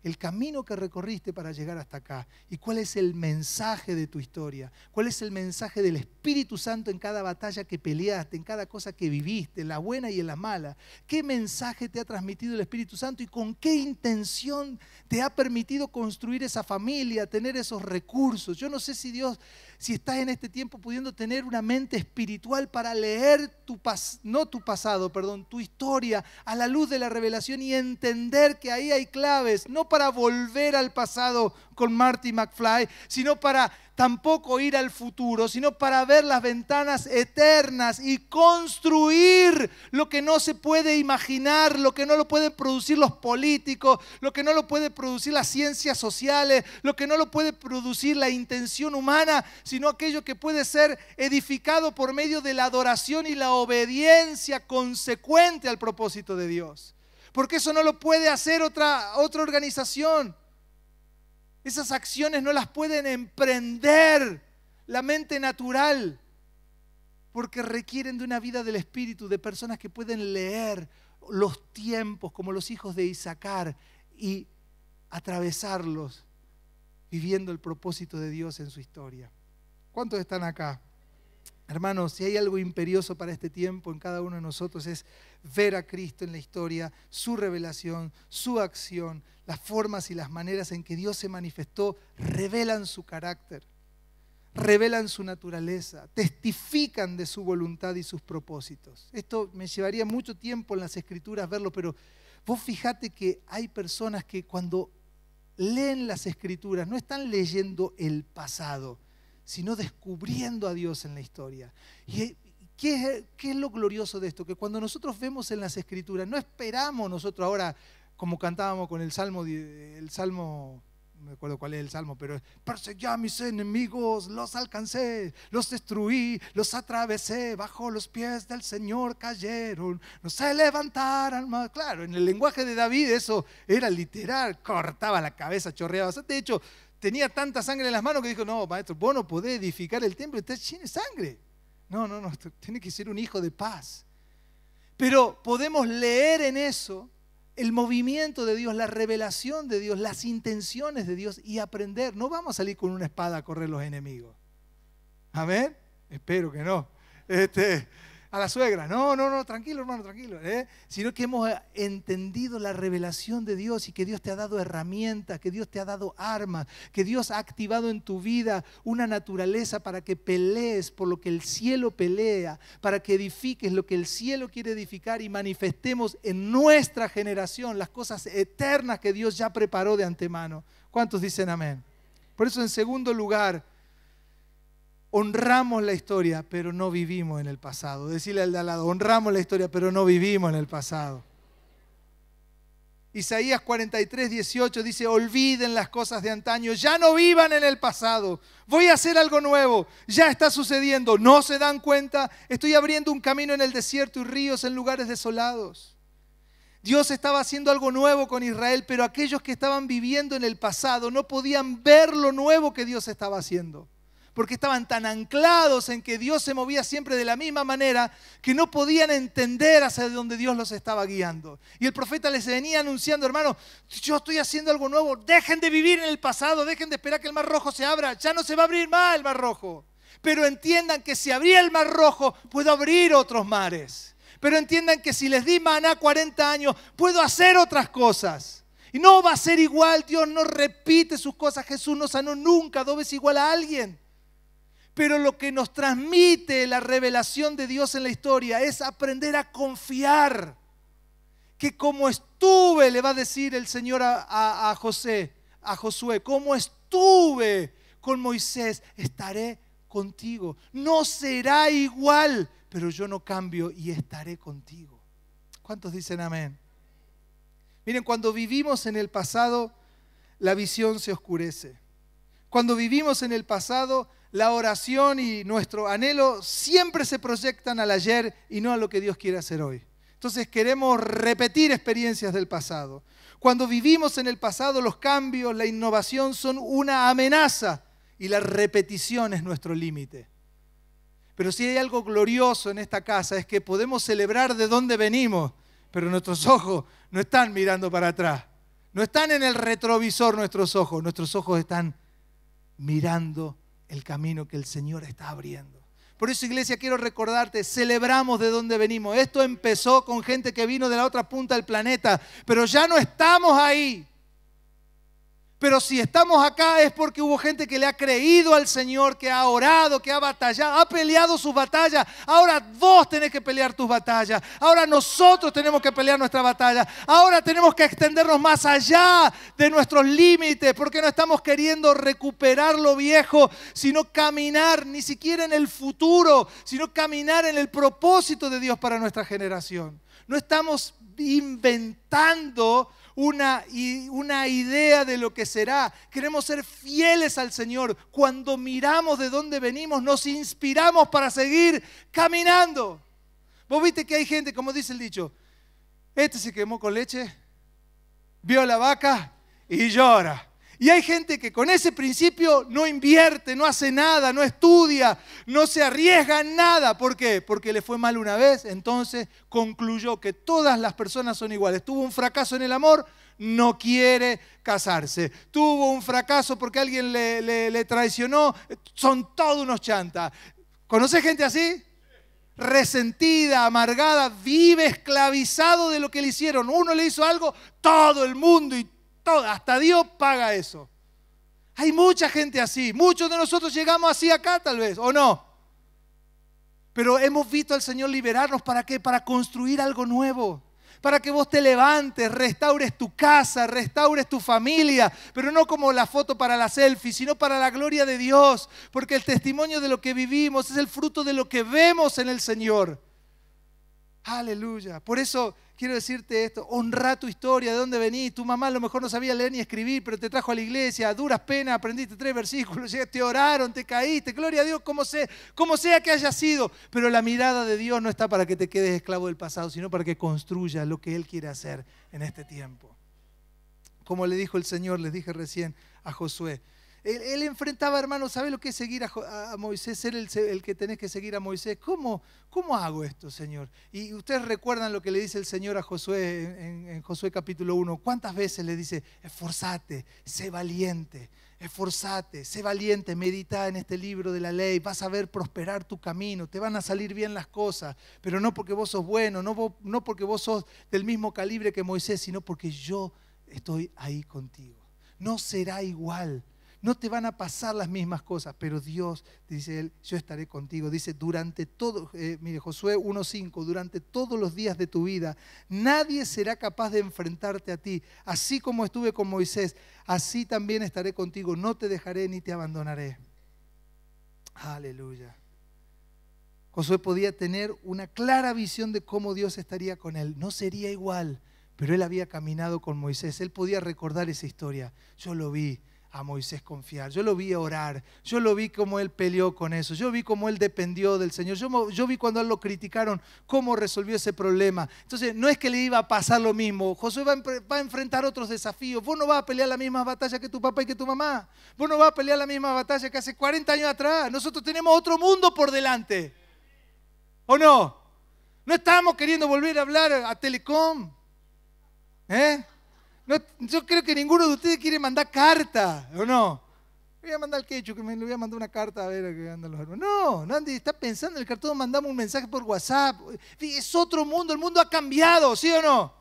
A: el camino que recorriste para llegar hasta acá y cuál es el mensaje de tu historia, cuál es el mensaje del Espíritu Santo en cada batalla que peleaste, en cada cosa que viviste, en la buena y en la mala. ¿Qué mensaje te ha transmitido el Espíritu Santo y con qué intención te ha permitido construir esa familia, tener esos recursos? Yo no sé si Dios si estás en este tiempo pudiendo tener una mente espiritual para leer tu no tu pasado, perdón, tu historia a la luz de la revelación y entender que ahí hay claves, no para volver al pasado, con Marty McFly, sino para tampoco ir al futuro, sino para ver las ventanas eternas y construir lo que no se puede imaginar, lo que no lo pueden producir los políticos, lo que no lo puede producir las ciencias sociales, lo que no lo puede producir la intención humana, sino aquello que puede ser edificado por medio de la adoración y la obediencia consecuente al propósito de Dios. Porque eso no lo puede hacer otra, otra organización. Esas acciones no las pueden emprender la mente natural porque requieren de una vida del espíritu, de personas que pueden leer los tiempos como los hijos de Isaacar y atravesarlos viviendo el propósito de Dios en su historia. ¿Cuántos están acá? Hermanos, si hay algo imperioso para este tiempo en cada uno de nosotros es ver a Cristo en la historia, su revelación, su acción, las formas y las maneras en que Dios se manifestó revelan su carácter, revelan su naturaleza, testifican de su voluntad y sus propósitos. Esto me llevaría mucho tiempo en las escrituras verlo, pero vos fijate que hay personas que cuando leen las escrituras no están leyendo el pasado, sino descubriendo a Dios en la historia. Y, ¿Qué es, lo glorioso de esto? Que cuando nosotros vemos en las escrituras, no esperamos nosotros ahora, como cantábamos con el Salmo, el Salmo, no me acuerdo cuál es el Salmo, pero perseguí a mis enemigos, los alcancé, los destruí, los atravesé, bajo los pies del Señor cayeron, no se levantaron más. Claro, en el lenguaje de David eso era literal, cortaba la cabeza, chorreaba. De hecho, tenía tanta sangre en las manos que dijo, no, maestro, vos no podés edificar el templo, está lleno de sangre. No, no, no, tiene que ser un hijo de paz. Pero podemos leer en eso el movimiento de Dios, la revelación de Dios, las intenciones de Dios y aprender. No vamos a salir con una espada a correr los enemigos. Amén. Espero que no. Este, a la suegra. No, no, no, tranquilo, hermano, tranquilo. ¿eh? Sino que hemos eh, entendido la revelación de Dios y que Dios te ha dado herramientas, que Dios te ha dado armas, que Dios ha activado en tu vida una naturaleza para que pelees por lo que el cielo pelea, para que edifiques lo que el cielo quiere edificar y manifestemos en nuestra generación las cosas eternas que Dios ya preparó de antemano. ¿Cuántos dicen amén? Por eso, en segundo lugar, honramos la historia, pero no vivimos en el pasado. Decirle al de al lado, honramos la historia, pero no vivimos en el pasado. Isaías 43, 18 dice, olviden las cosas de antaño, ya no vivan en el pasado, voy a hacer algo nuevo, ya está sucediendo, no se dan cuenta, estoy abriendo un camino en el desierto y ríos en lugares desolados. Dios estaba haciendo algo nuevo con Israel, pero aquellos que estaban viviendo en el pasado no podían ver lo nuevo que Dios estaba haciendo porque estaban tan anclados en que Dios se movía siempre de la misma manera que no podían entender hacia dónde Dios los estaba guiando. Y el profeta les venía anunciando, hermano, yo estoy haciendo algo nuevo, dejen de vivir en el pasado, dejen de esperar que el mar rojo se abra, ya no se va a abrir más el mar rojo. Pero entiendan que si abría el mar rojo, puedo abrir otros mares. Pero entiendan que si les di maná 40 años, puedo hacer otras cosas. Y no va a ser igual, Dios no repite sus cosas, Jesús no sanó nunca dos veces igual a alguien. Pero lo que nos transmite la revelación de Dios en la historia es aprender a confiar. Que como estuve, le va a decir el Señor a, José, a Josué, como estuve con Moisés, estaré contigo. No será igual, pero yo no cambio y estaré contigo. ¿Cuántos dicen amén? Miren, cuando vivimos en el pasado, la visión se oscurece. Cuando vivimos en el pasado, la oración y nuestro anhelo siempre se proyectan al ayer y no a lo que Dios quiere hacer hoy. Entonces queremos repetir experiencias del pasado. Cuando vivimos en el pasado, los cambios, la innovación son una amenaza y la repetición es nuestro límite. Pero si hay algo glorioso en esta casa es que podemos celebrar de dónde venimos, pero nuestros ojos no están mirando para atrás. No están en el retrovisor nuestros ojos, nuestros ojos están mirando el camino que el Señor está abriendo. Por eso, iglesia, quiero recordarte, celebramos de dónde venimos. Esto empezó con gente que vino de la otra punta del planeta, pero ya no estamos ahí. Pero si estamos acá es porque hubo gente que le ha creído al Señor, que ha orado, que ha batallado, ha peleado sus batallas. Ahora vos tenés que pelear tus batallas. Ahora nosotros tenemos que pelear nuestra batalla. Ahora tenemos que extendernos más allá de nuestros límites, porque no estamos queriendo recuperar lo viejo, sino caminar ni siquiera en el futuro, sino caminar en el propósito de Dios para nuestra generación. No estamos inventando una, una idea de lo que será. Queremos ser fieles al Señor. Cuando miramos de dónde venimos, nos inspiramos para seguir caminando. Vos viste que hay gente, como dice el dicho, este se quemó con leche, vio la vaca y llora. Y hay gente que con ese principio no invierte, no hace nada, no estudia, no se arriesga en nada. ¿Por qué? Porque le fue mal una vez, entonces concluyó que todas las personas son iguales. Tuvo un fracaso en el amor, no quiere casarse. Tuvo un fracaso porque alguien le, traicionó, son todos unos chantas. ¿Conoce gente así? resentida, amargada, vive esclavizado de lo que le hicieron. Uno le hizo algo, todo el mundo y hasta Dios paga eso. Hay mucha gente así. Muchos de nosotros llegamos así acá tal vez, ¿o no? Pero hemos visto al Señor liberarnos para qué? Para construir algo nuevo. Para que vos te levantes, restaures tu casa, restaures tu familia, pero no como la foto para la selfie, sino para la gloria de Dios, porque el testimonio de lo que vivimos es el fruto de lo que vemos en el Señor. Aleluya. Por eso quiero decirte esto, honra tu historia, de dónde venís. Tu mamá a lo mejor no sabía leer ni escribir, pero te trajo a la iglesia, duras penas, aprendiste tres versículos, [LAUGHS] te oraron, te caíste, gloria a Dios, como sea, como sea que haya sido. Pero la mirada de Dios no está para que te quedes esclavo del pasado, sino para que construya lo que Él quiere hacer en este tiempo. Como le dijo el Señor, les dije recién a Josué, él, enfrentaba, hermano, ¿sabes lo que es seguir a, Moisés? Ser el, que tenés que seguir a Moisés. ¿Cómo, hago esto, Señor? Y ustedes recuerdan lo que le dice el Señor a Josué en, Josué capítulo 1. ¿Cuántas veces le dice, esforzate, sé valiente, esforzate, sé valiente, medita en este libro de la ley, vas a ver prosperar tu camino, te van a salir bien las cosas, pero no porque vos sos bueno, no, no porque vos sos del mismo calibre que Moisés, sino porque yo estoy ahí contigo. No será igual no te van a pasar las mismas cosas, pero Dios, dice él, yo estaré contigo. Dice, durante todo, eh, mire, Josué 1.5, durante todos los días de tu vida, nadie será capaz de enfrentarte a ti. Así como estuve con Moisés, así también estaré contigo. No te dejaré ni te abandonaré. Aleluya. Josué podía tener una clara visión de cómo Dios estaría con él. No sería igual, pero él había caminado con Moisés. Él podía recordar esa historia. Yo lo vi, a Moisés confiar, yo lo vi orar, yo lo vi como él peleó con eso, yo vi cómo él dependió del Señor, yo, yo vi cuando él lo criticaron, cómo resolvió ese problema. Entonces, no es que le iba a pasar lo mismo, José va, va, a enfrentar otros desafíos, vos no vas a pelear la misma batalla que tu papá y que tu mamá, vos no vas a pelear la misma batalla que hace 40 años atrás, nosotros tenemos otro mundo por delante, ¿o no? No estamos queriendo volver a hablar a Telecom, ¿eh? yo creo que ninguno de ustedes quiere mandar carta, ¿o no? Voy a mandar al quecho, que le voy a mandar una carta a ver qué andan los hermanos. No, nadie está pensando en el cartón, mandamos un mensaje por WhatsApp. Es otro mundo, el mundo ha cambiado, ¿sí o no?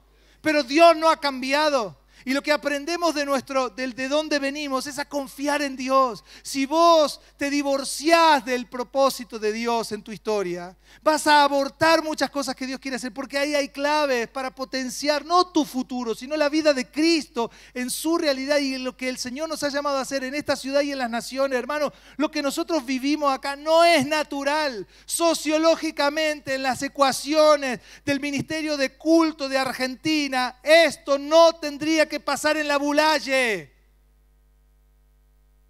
A: Pero Dios no ha cambiado. Y lo que aprendemos de nuestro, del de dónde venimos, es a confiar en Dios. Si vos te divorciás del propósito de Dios en tu historia, vas a abortar muchas cosas que Dios quiere hacer, porque ahí hay claves para potenciar no tu futuro, sino la vida de Cristo en su realidad y en lo que el Señor nos ha llamado a hacer en esta ciudad y en las naciones, hermano. Lo que nosotros vivimos acá no es natural. Sociológicamente, en las ecuaciones del Ministerio de Culto de Argentina, esto no tendría que que pasar en la bulalle.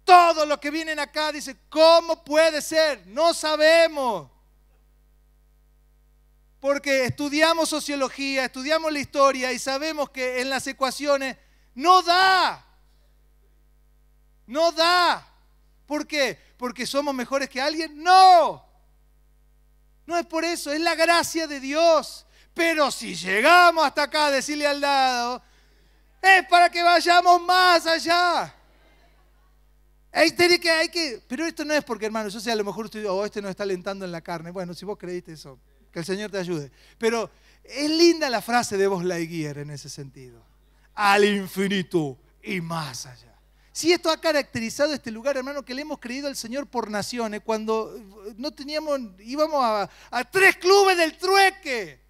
A: Todos los que vienen acá dicen, ¿cómo puede ser? No sabemos. Porque estudiamos sociología, estudiamos la historia y sabemos que en las ecuaciones no da. No da. ¿Por qué? ¿Porque somos mejores que alguien? No. No es por eso, es la gracia de Dios. Pero si llegamos hasta acá decirle al lado, es para que vayamos más allá. que, hay que, pero esto no es porque, hermano, yo sé, a lo mejor usted o oh, este nos está alentando en la carne. Bueno, si vos creíste eso, que el Señor te ayude. Pero es linda la frase de Vos Lightyear en ese sentido. Al infinito y más allá. Si esto ha caracterizado este lugar, hermano, que le hemos creído al Señor por naciones, cuando no teníamos, íbamos a tres clubes del trueque.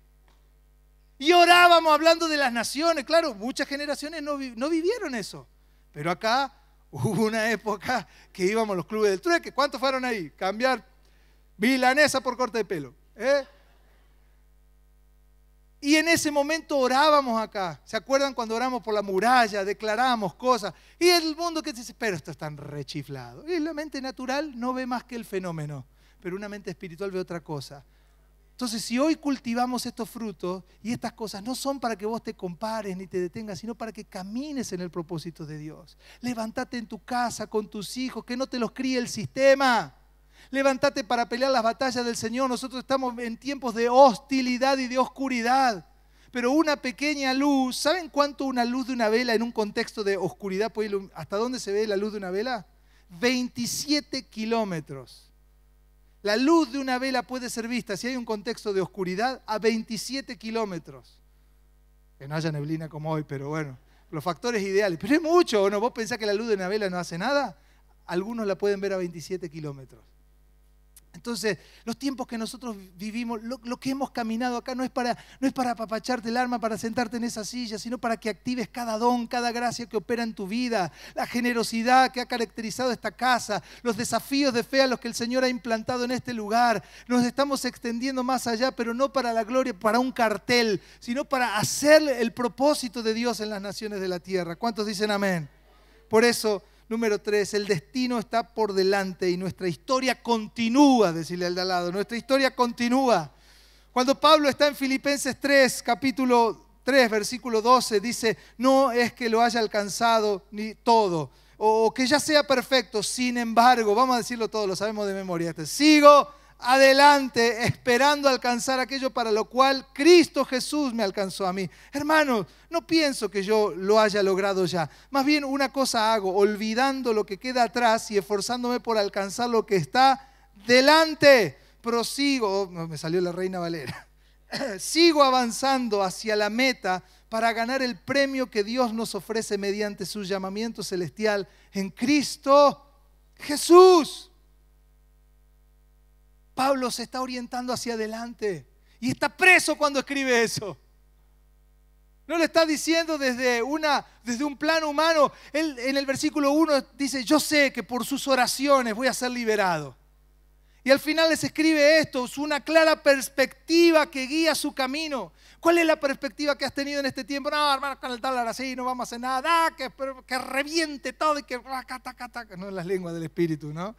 A: Y orábamos hablando de las naciones. Claro, muchas generaciones no, vivieron eso. Pero acá [LAUGHS] hubo una época que íbamos a los clubes del trueque. ¿Cuántos fueron ahí? Cambiar vilanesa por corte de pelo. ¿eh? Y en ese momento orábamos acá. ¿Se acuerdan cuando oramos por la muralla, declaramos cosas? Y el mundo que dice, pero esto es tan rechiflado. Y la mente natural no ve más que el fenómeno, pero una mente espiritual ve otra cosa. Entonces, si hoy cultivamos estos frutos y estas cosas no son para que vos te compares ni te detengas, sino para que camines en el propósito de Dios. Levántate en tu casa con tus hijos, que no te los críe el sistema. Levántate para pelear las batallas del Señor. Nosotros estamos en tiempos de hostilidad y de oscuridad. Pero una pequeña luz, ¿saben cuánto una luz de una vela en un contexto de oscuridad puede iluminar? ¿Hasta dónde se ve la luz de una vela? 27 kilómetros. La luz de una vela puede ser vista, si hay un contexto de oscuridad, a 27 kilómetros. Que no haya neblina como hoy, pero bueno, los factores ideales. Pero es mucho, no? ¿Vos pensás que la luz de una vela no hace nada? Algunos la pueden ver a 27 kilómetros. Entonces, los tiempos que nosotros vivimos, lo, que hemos caminado acá no es, para, no es para apapacharte el arma, para sentarte en esa silla, sino para que actives cada don, cada gracia que opera en tu vida, la generosidad que ha caracterizado esta casa, los desafíos de fe a los que el Señor ha implantado en este lugar. Nos estamos extendiendo más allá, pero no para la gloria, para un cartel, sino para hacer el propósito de Dios en las naciones de la tierra. ¿Cuántos dicen amén? Por eso Número tres, el destino está por delante y nuestra historia continúa, decirle al de al lado, nuestra historia continúa. Cuando Pablo está en Filipenses 3, capítulo 3, versículo 12, dice, no es que lo haya alcanzado ni todo, o que ya sea perfecto, sin embargo, vamos a decirlo todo, lo sabemos de memoria, este, sigo adelante esperando alcanzar aquello para lo cual Cristo Jesús me alcanzó a mí. Hermanos, no pienso que yo lo haya logrado ya. Más bien una cosa hago, olvidando lo que queda atrás y esforzándome por alcanzar lo que está delante. Prosigo, oh, me salió la reina Valera, [COUGHS] sigo avanzando hacia la meta para ganar el premio que Dios nos ofrece mediante su llamamiento celestial en Cristo Jesús. Pablo se está orientando hacia adelante y está preso cuando escribe eso. No le está diciendo desde, una, desde un plano humano. Él en el versículo 1 dice, yo sé que por sus oraciones voy a ser liberado. Y al final les escribe esto, una clara perspectiva que guía su camino. ¿Cuál es la perspectiva que has tenido en este tiempo? No, hermano, con el así, no vamos a hacer nada, ah, que, que, reviente todo y que... Ah, no, las lenguas del espíritu, ¿no?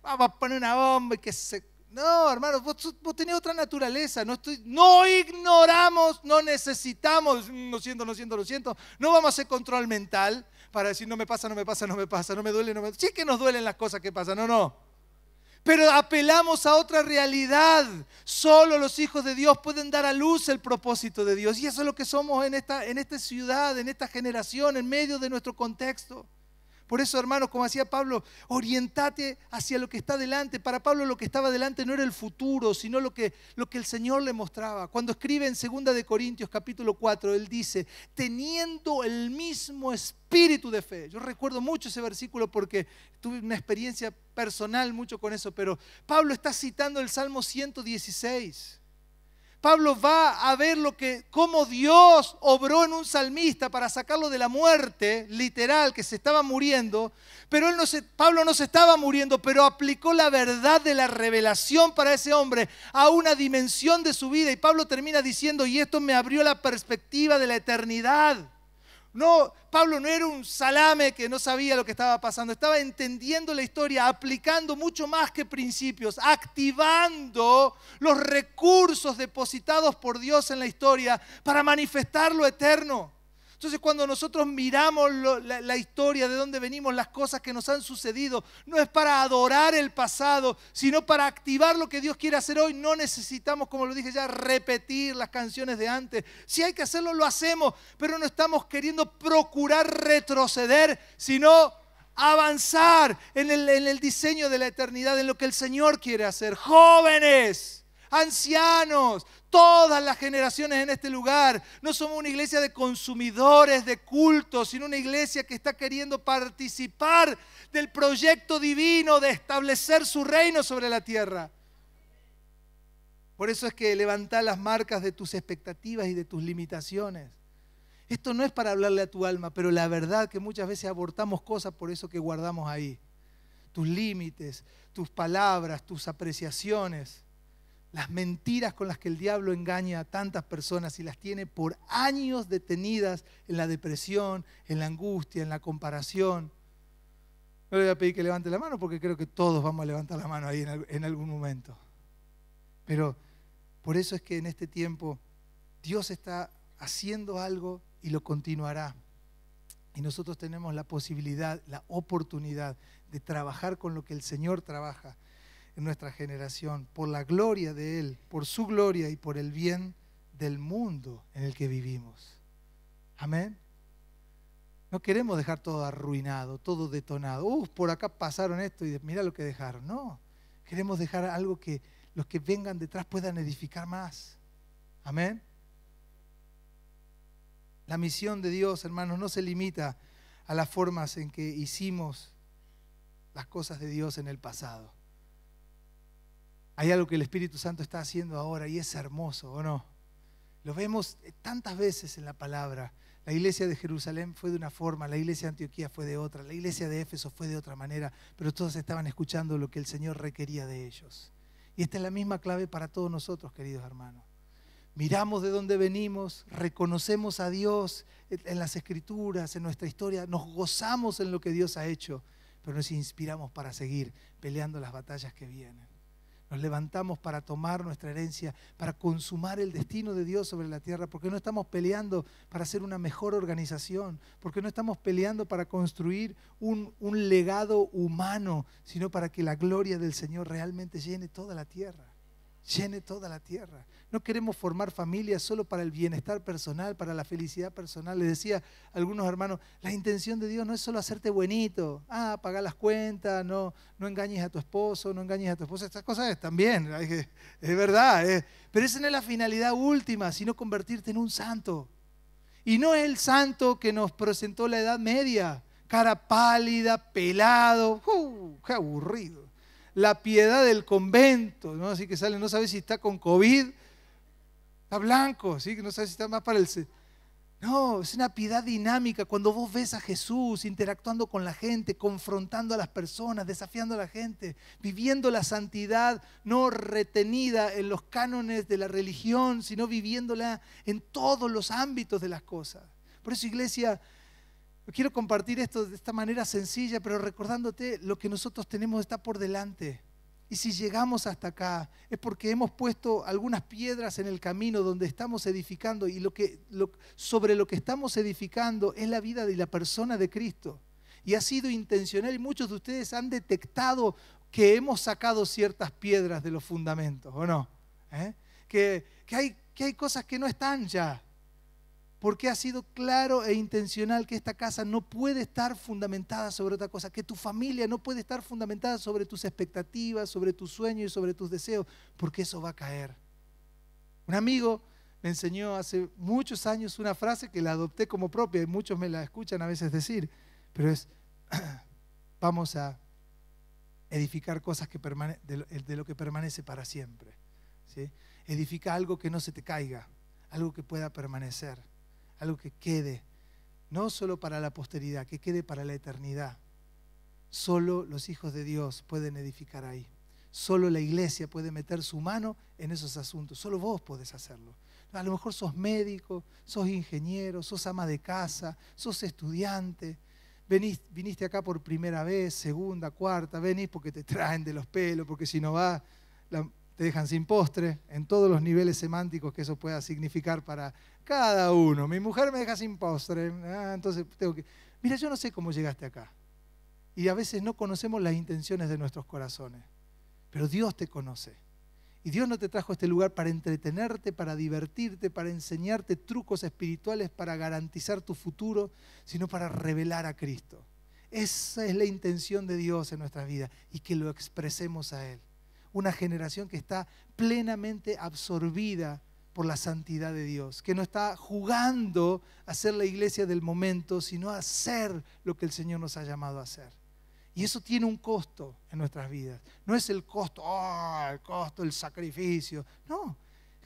A: Vamos a poner una bomba y que se no, hermanos, vos, tenés otra naturaleza. No, estoy, no ignoramos, no necesitamos. No siento, lo siento, lo siento. No vamos a hacer control mental para decir no me pasa, no me pasa, no me pasa, no me duele, no me duele. Sí que nos duelen las cosas que pasan, no, no. Pero apelamos a otra realidad. Solo los hijos de Dios pueden dar a luz el propósito de Dios. Y eso es lo que somos en esta, en esta ciudad, en esta generación, en medio de nuestro contexto. Por eso, hermanos, como hacía Pablo, orientate hacia lo que está delante. Para Pablo lo que estaba delante no era el futuro, sino lo que, lo que el Señor le mostraba. Cuando escribe en 2 de Corintios capítulo 4, él dice, teniendo el mismo espíritu de fe. Yo recuerdo mucho ese versículo porque tuve una experiencia personal mucho con eso, pero Pablo está citando el Salmo 116 Pablo va a ver lo que, cómo Dios obró en un salmista para sacarlo de la muerte, literal, que se estaba muriendo. Pero él no se, Pablo no se estaba muriendo, pero aplicó la verdad de la revelación para ese hombre a una dimensión de su vida. Y Pablo termina diciendo, y esto me abrió la perspectiva de la eternidad. No, Pablo no era un salame que no sabía lo que estaba pasando, estaba entendiendo la historia, aplicando mucho más que principios, activando los recursos depositados por Dios en la historia para manifestar lo eterno. Entonces cuando nosotros miramos la, historia de dónde venimos, las cosas que nos han sucedido, no es para adorar el pasado, sino para activar lo que Dios quiere hacer hoy. No necesitamos, como lo dije ya, repetir las canciones de antes. Si hay que hacerlo, lo hacemos, pero no estamos queriendo procurar retroceder, sino avanzar en el diseño de la eternidad, en lo que el Señor quiere hacer. Jóvenes ancianos, todas las generaciones en este lugar. No somos una iglesia de consumidores de cultos, sino una iglesia que está queriendo participar del proyecto divino de establecer su reino sobre la tierra. Por eso es que levanta las marcas de tus expectativas y de tus limitaciones. Esto no es para hablarle a tu alma, pero la verdad que muchas veces abortamos cosas por eso que guardamos ahí. Tus límites, tus palabras, tus apreciaciones las mentiras con las que el diablo engaña a tantas personas y las tiene por años detenidas en la depresión, en la angustia, en la comparación. No le voy a pedir que levante la mano porque creo que todos vamos a levantar la mano ahí en algún momento. Pero por eso es que en este tiempo Dios está haciendo algo y lo continuará. Y nosotros tenemos la posibilidad, la oportunidad de trabajar con lo que el Señor trabaja en nuestra generación, por la gloria de Él, por su gloria y por el bien del mundo en el que vivimos. Amén. No queremos dejar todo arruinado, todo detonado. Uf, por acá pasaron esto y mira lo que dejaron. No, queremos dejar algo que los que vengan detrás puedan edificar más. Amén. La misión de Dios, hermanos, no se limita a las formas en que hicimos las cosas de Dios en el pasado. Hay algo que el Espíritu Santo está haciendo ahora y es hermoso, ¿o no? Lo vemos tantas veces en la palabra. La iglesia de Jerusalén fue de una forma, la iglesia de Antioquía fue de otra, la iglesia de Éfeso fue de otra manera, pero todos estaban escuchando lo que el Señor requería de ellos. Y esta es la misma clave para todos nosotros, queridos hermanos. Miramos de dónde venimos, reconocemos a Dios en las escrituras, en nuestra historia, nos gozamos en lo que Dios ha hecho, pero nos inspiramos para seguir peleando las batallas que vienen nos levantamos para tomar nuestra herencia, para consumar el destino de Dios sobre la tierra, porque no estamos peleando para ser una mejor organización, porque no estamos peleando para construir un, un legado humano, sino para que la gloria del Señor realmente llene toda la tierra, llene toda la tierra. No queremos formar familias solo para el bienestar personal, para la felicidad personal. Les decía a algunos hermanos, la intención de Dios no es solo hacerte buenito, ah, pagar las cuentas, no, no engañes a tu esposo, no engañes a tu esposa. Estas cosas también, es, es verdad. pero esa no es la finalidad última, sino convertirte en un santo. Y no es el santo que nos presentó la Edad Media, cara pálida, pelado, uh, qué aburrido. La piedad del convento, ¿no? Así que sale, no sabes si está con COVID está blanco, ¿sí? no sé si está más para el... No, es una piedad dinámica. Cuando vos ves a Jesús interactuando con la gente, confrontando a las personas, desafiando a la gente, viviendo la santidad no retenida en los cánones de la religión, sino viviéndola en todos los ámbitos de las cosas. Por eso, iglesia, quiero compartir esto de esta manera sencilla, pero recordándote lo que nosotros tenemos está por delante. Y si llegamos hasta acá es porque hemos puesto algunas piedras en el camino donde estamos edificando y sobre lo que estamos edificando es la vida de la persona de Cristo. Y ha sido intencional y muchos de ustedes han detectado que hemos sacado ciertas piedras de los fundamentos, ¿o no? ¿Eh? Que, hay, que hay cosas que no están ya porque ha sido claro e intencional que esta casa no puede estar fundamentada sobre otra cosa, que tu familia no puede estar fundamentada sobre tus expectativas, sobre tus sueños y sobre tus deseos, porque eso va a caer. Un amigo me enseñó hace muchos años una frase que la adopté como propia y muchos me la escuchan a veces decir, pero es, [CLEARS THROAT] vamos a edificar cosas que permane de, lo, que permanece para siempre. ¿sí? Edifica algo que no se te caiga, algo que pueda permanecer algo que quede, no solo para la posteridad, que quede para la eternidad. Solo los hijos de Dios pueden edificar ahí. Solo la iglesia puede meter su mano en esos asuntos. Solo vos podés hacerlo. A lo mejor sos médico, sos ingeniero, sos ama de casa, sos estudiante. Venís, viniste acá por primera vez, segunda, cuarta, venís porque te traen de los pelos, porque si no va te dejan sin postre, en todos los niveles semánticos que eso pueda significar para cada uno. Mi mujer me deja sin postre, ah, entonces tengo que... Mira, yo no sé cómo llegaste acá. Y a veces no conocemos las intenciones de nuestros corazones, pero Dios te conoce. Y Dios no te trajo a este lugar para entretenerte, para divertirte, para enseñarte trucos espirituales, para garantizar tu futuro, sino para revelar a Cristo. Esa es la intención de Dios en nuestra vida y que lo expresemos a Él una generación que está plenamente absorbida por la santidad de Dios, que no está jugando a ser la iglesia del momento, sino a hacer lo que el Señor nos ha llamado a hacer. Y eso tiene un costo en nuestras vidas. No es el costo, ah, el costo, el sacrificio. No,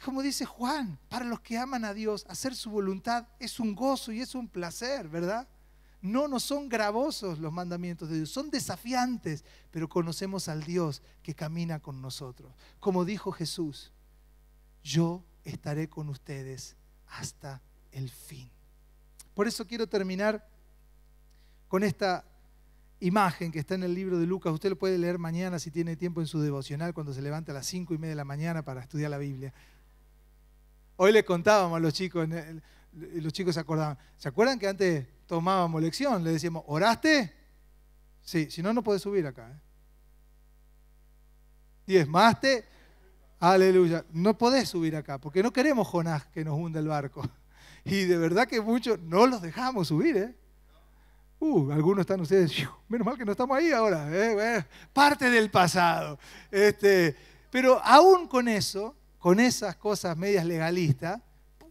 A: como dice Juan, para los que aman a Dios, hacer su voluntad es un gozo y es un placer, ¿verdad? No, no son gravosos los mandamientos de Dios, son desafiantes, pero conocemos al Dios que camina con nosotros. Como dijo Jesús, yo estaré con ustedes hasta el fin. Por eso quiero terminar con esta imagen que está en el libro de Lucas. Usted lo puede leer mañana si tiene tiempo en su devocional cuando se levanta a las cinco y media de la mañana para estudiar la Biblia. Hoy le contábamos a los chicos, los chicos se acordaban. ¿Se acuerdan que antes tomábamos lección? Le decíamos, ¿oraste? Sí, si no, no puedes subir acá. ¿eh? Diezmaste, aleluya. No podés subir acá, porque no queremos Jonás que nos hunda el barco. [LAUGHS] Y de verdad que muchos no los dejamos subir, ¿eh? Uh, algunos están ustedes, menos mal que no estamos ahí ahora, ¿eh? parte del pasado. Este, pero aún con eso, con esas cosas medias legalistas,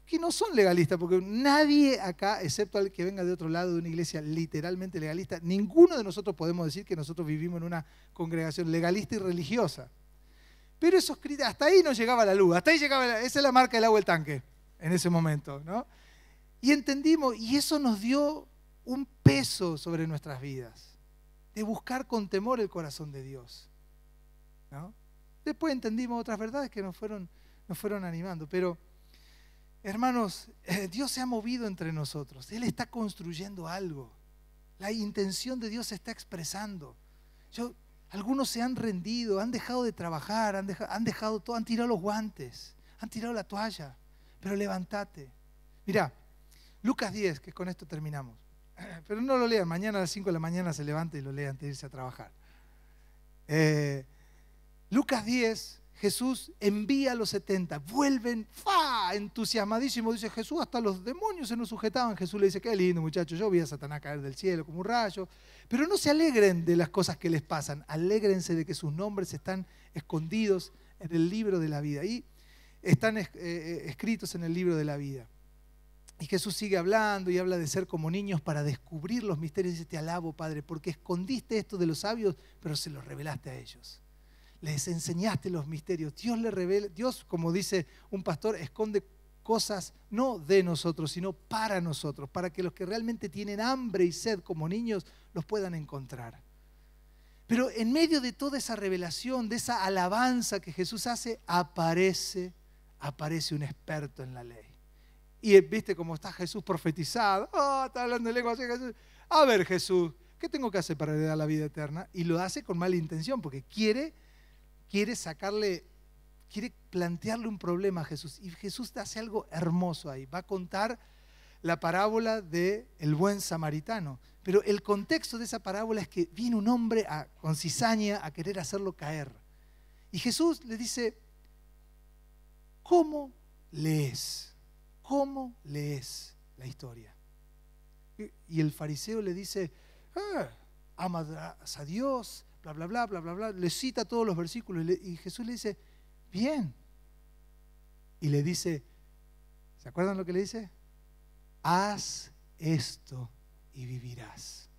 A: que no son legalistas, porque nadie acá, excepto al que venga de otro lado de una iglesia literalmente legalista, ninguno de nosotros podemos decir que nosotros vivimos en una congregación legalista y religiosa. Pero esos hasta ahí no llegaba la luz, hasta ahí llegaba, esa es la marca del agua del tanque en ese momento, ¿no? Y entendimos, y eso nos dio un peso sobre nuestras vidas, de buscar con temor el corazón de Dios, ¿no? Después entendimos otras verdades que nos fueron, nos fueron animando, pero Hermanos, eh, Dios se ha movido entre nosotros. Él está construyendo algo. La intención de Dios se está expresando. Yo, algunos se han rendido, han dejado de trabajar, han dejado, todo, han tirado los guantes, han tirado la toalla. Pero levántate. Mirá, Lucas 10, que con esto terminamos. [CLEARS THROAT] Pero no lo lean, mañana a las 5 de la mañana se levanta y lo lean antes de irse a trabajar. Eh, Lucas 10, Jesús envía a los 70, vuelven ¡fa! entusiasmadísimos. Dice Jesús, hasta los demonios se nos sujetaban. Jesús le dice, qué lindo muchachos, yo vi a Satanás caer del cielo como un rayo. Pero no se alegren de las cosas que les pasan, alégrense de que sus nombres están escondidos en el libro de la vida. Y están eh, eh, escritos en el libro de la vida. Y Jesús sigue hablando y habla de ser como niños para descubrir los misterios. Y dice, te alabo, Padre, porque escondiste esto de los sabios, pero se los revelaste a ellos les enseñaste los misterios. Dios le revela, Dios, como dice un pastor, esconde cosas no de nosotros, sino para nosotros, para que los que realmente tienen hambre y sed como niños los puedan encontrar. Pero en medio de toda esa revelación, de esa alabanza que Jesús hace, aparece, aparece un experto en la ley. Y viste cómo está Jesús profetizado. Oh, está hablando en lengua. Jesús. A ver, Jesús, ¿qué tengo que hacer para heredar la vida eterna? Y lo hace con mala intención, porque quiere quiere sacarle, quiere plantearle un problema a Jesús. Y Jesús hace algo hermoso ahí. Va a contar la parábola del el buen samaritano. Pero el contexto de esa parábola es que viene un hombre con cizaña a querer hacerlo caer. Y Jesús le dice, ¿cómo lees? ¿Cómo lees la historia? Y el fariseo le dice, ah, amas a Dios, bla, bla, bla, bla, bla, le cita todos los versículos y, Jesús le dice, bien. Y le dice, ¿se acuerdan lo que le dice? Haz esto y vivirás.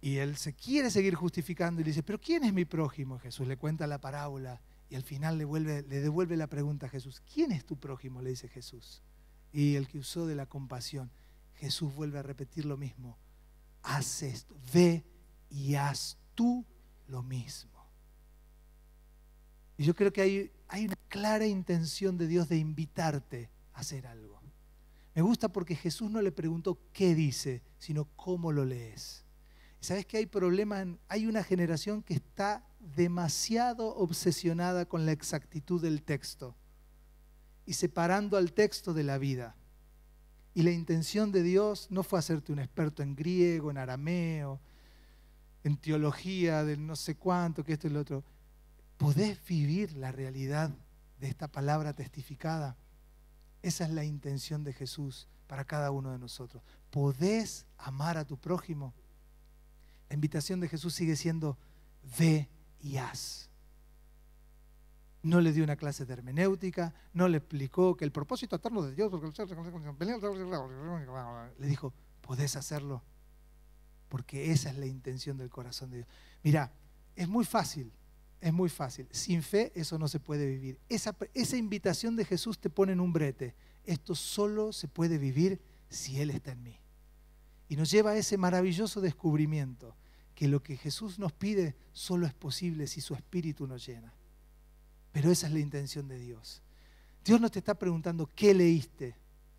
A: Y él se quiere seguir justificando y le dice, pero ¿quién es mi prójimo? Jesús le cuenta la parábola y al final le, le devuelve la pregunta a Jesús, ¿quién es tu prójimo? le dice Jesús. Y el que usó de la compasión, Jesús vuelve a repetir lo mismo, haz esto, ve y haz tú lo mismo. Y yo creo que hay, una clara intención de Dios de invitarte a hacer algo. Me gusta porque Jesús no le preguntó qué dice, sino cómo lo lees. ¿Sabes que hay problema? Hay una generación que está demasiado obsesionada con la exactitud del texto y separando al texto de la vida. Y la intención de Dios no fue hacerte un experto en griego, en arameo, en teología del no sé cuánto, que esto y lo otro. Podés vivir la realidad de esta palabra testificada. Esa es la intención de Jesús para cada uno de nosotros. Podés amar a tu prójimo. La invitación de Jesús sigue siendo, ve y haz no le dio una clase de hermenéutica, no le explicó que el propósito eterno de Dios, le dijo, podés hacerlo, porque esa es la intención del corazón de Dios. mira, es muy fácil, es muy fácil. Sin fe eso no se puede vivir. Esa, esa invitación de Jesús te pone en un brete. Esto solo se puede vivir si Él está en mí. Y nos lleva a ese maravilloso descubrimiento, que lo que Jesús nos pide solo es posible si su espíritu nos llena. Pero esa es la intención de Dios. Dios no te está preguntando qué leíste,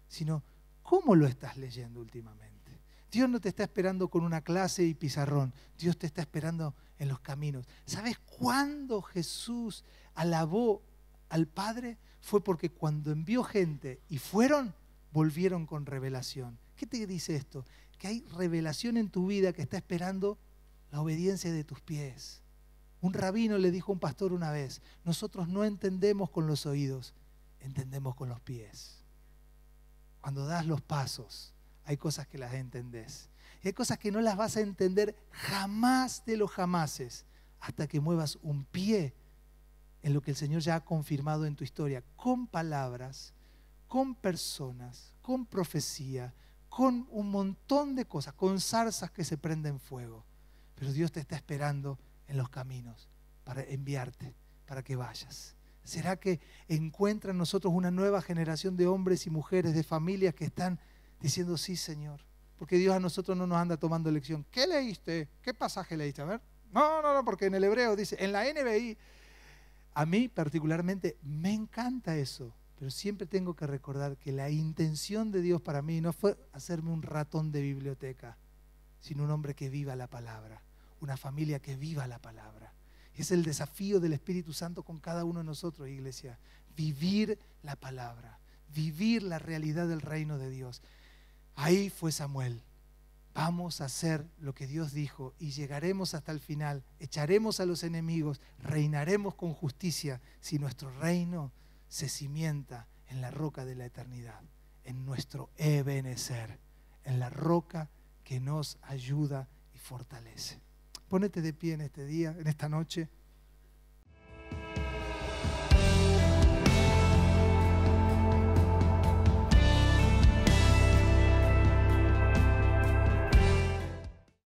A: sino cómo lo estás leyendo últimamente. Dios no te está esperando con una clase y pizarrón. Dios te está esperando en los caminos. ¿Sabes cuándo Jesús alabó al Padre? Fue porque cuando envió gente y fueron, volvieron con revelación. ¿Qué te dice esto? Que hay revelación en tu vida que está esperando la obediencia de tus pies. Un rabino le dijo a un pastor una vez, nosotros no entendemos con los oídos, entendemos con los pies. Cuando das los pasos, hay cosas que las entendés. Y hay cosas que no las vas a entender jamás de los jamases hasta que muevas un pie en lo que el Señor ya ha confirmado en tu historia, con palabras, con personas, con profecía, con un montón de cosas, con zarzas que se prenden fuego. Pero Dios te está esperando en los caminos para enviarte, para que vayas. ¿Será que encuentran nosotros una nueva generación de hombres y mujeres, de familias que están diciendo sí, Señor? Porque Dios a nosotros no nos anda tomando lección. ¿Qué leíste? ¿Qué pasaje leíste? A ver. No, no, no, porque en el hebreo dice, en la NBI, a mí particularmente me encanta eso, pero siempre tengo que recordar que la intención de Dios para mí no fue hacerme un ratón de biblioteca, sino un hombre que viva la palabra una familia que viva la palabra. Es el desafío del Espíritu Santo con cada uno de nosotros, iglesia. Vivir la palabra, vivir la realidad del reino de Dios. Ahí fue Samuel. Vamos a hacer lo que Dios dijo y llegaremos hasta el final. Echaremos a los enemigos, reinaremos con justicia si nuestro reino se cimienta en la roca de la eternidad, en nuestro Ebenezer, en la roca que nos ayuda y fortalece. Ponete de pie en este día, en esta noche.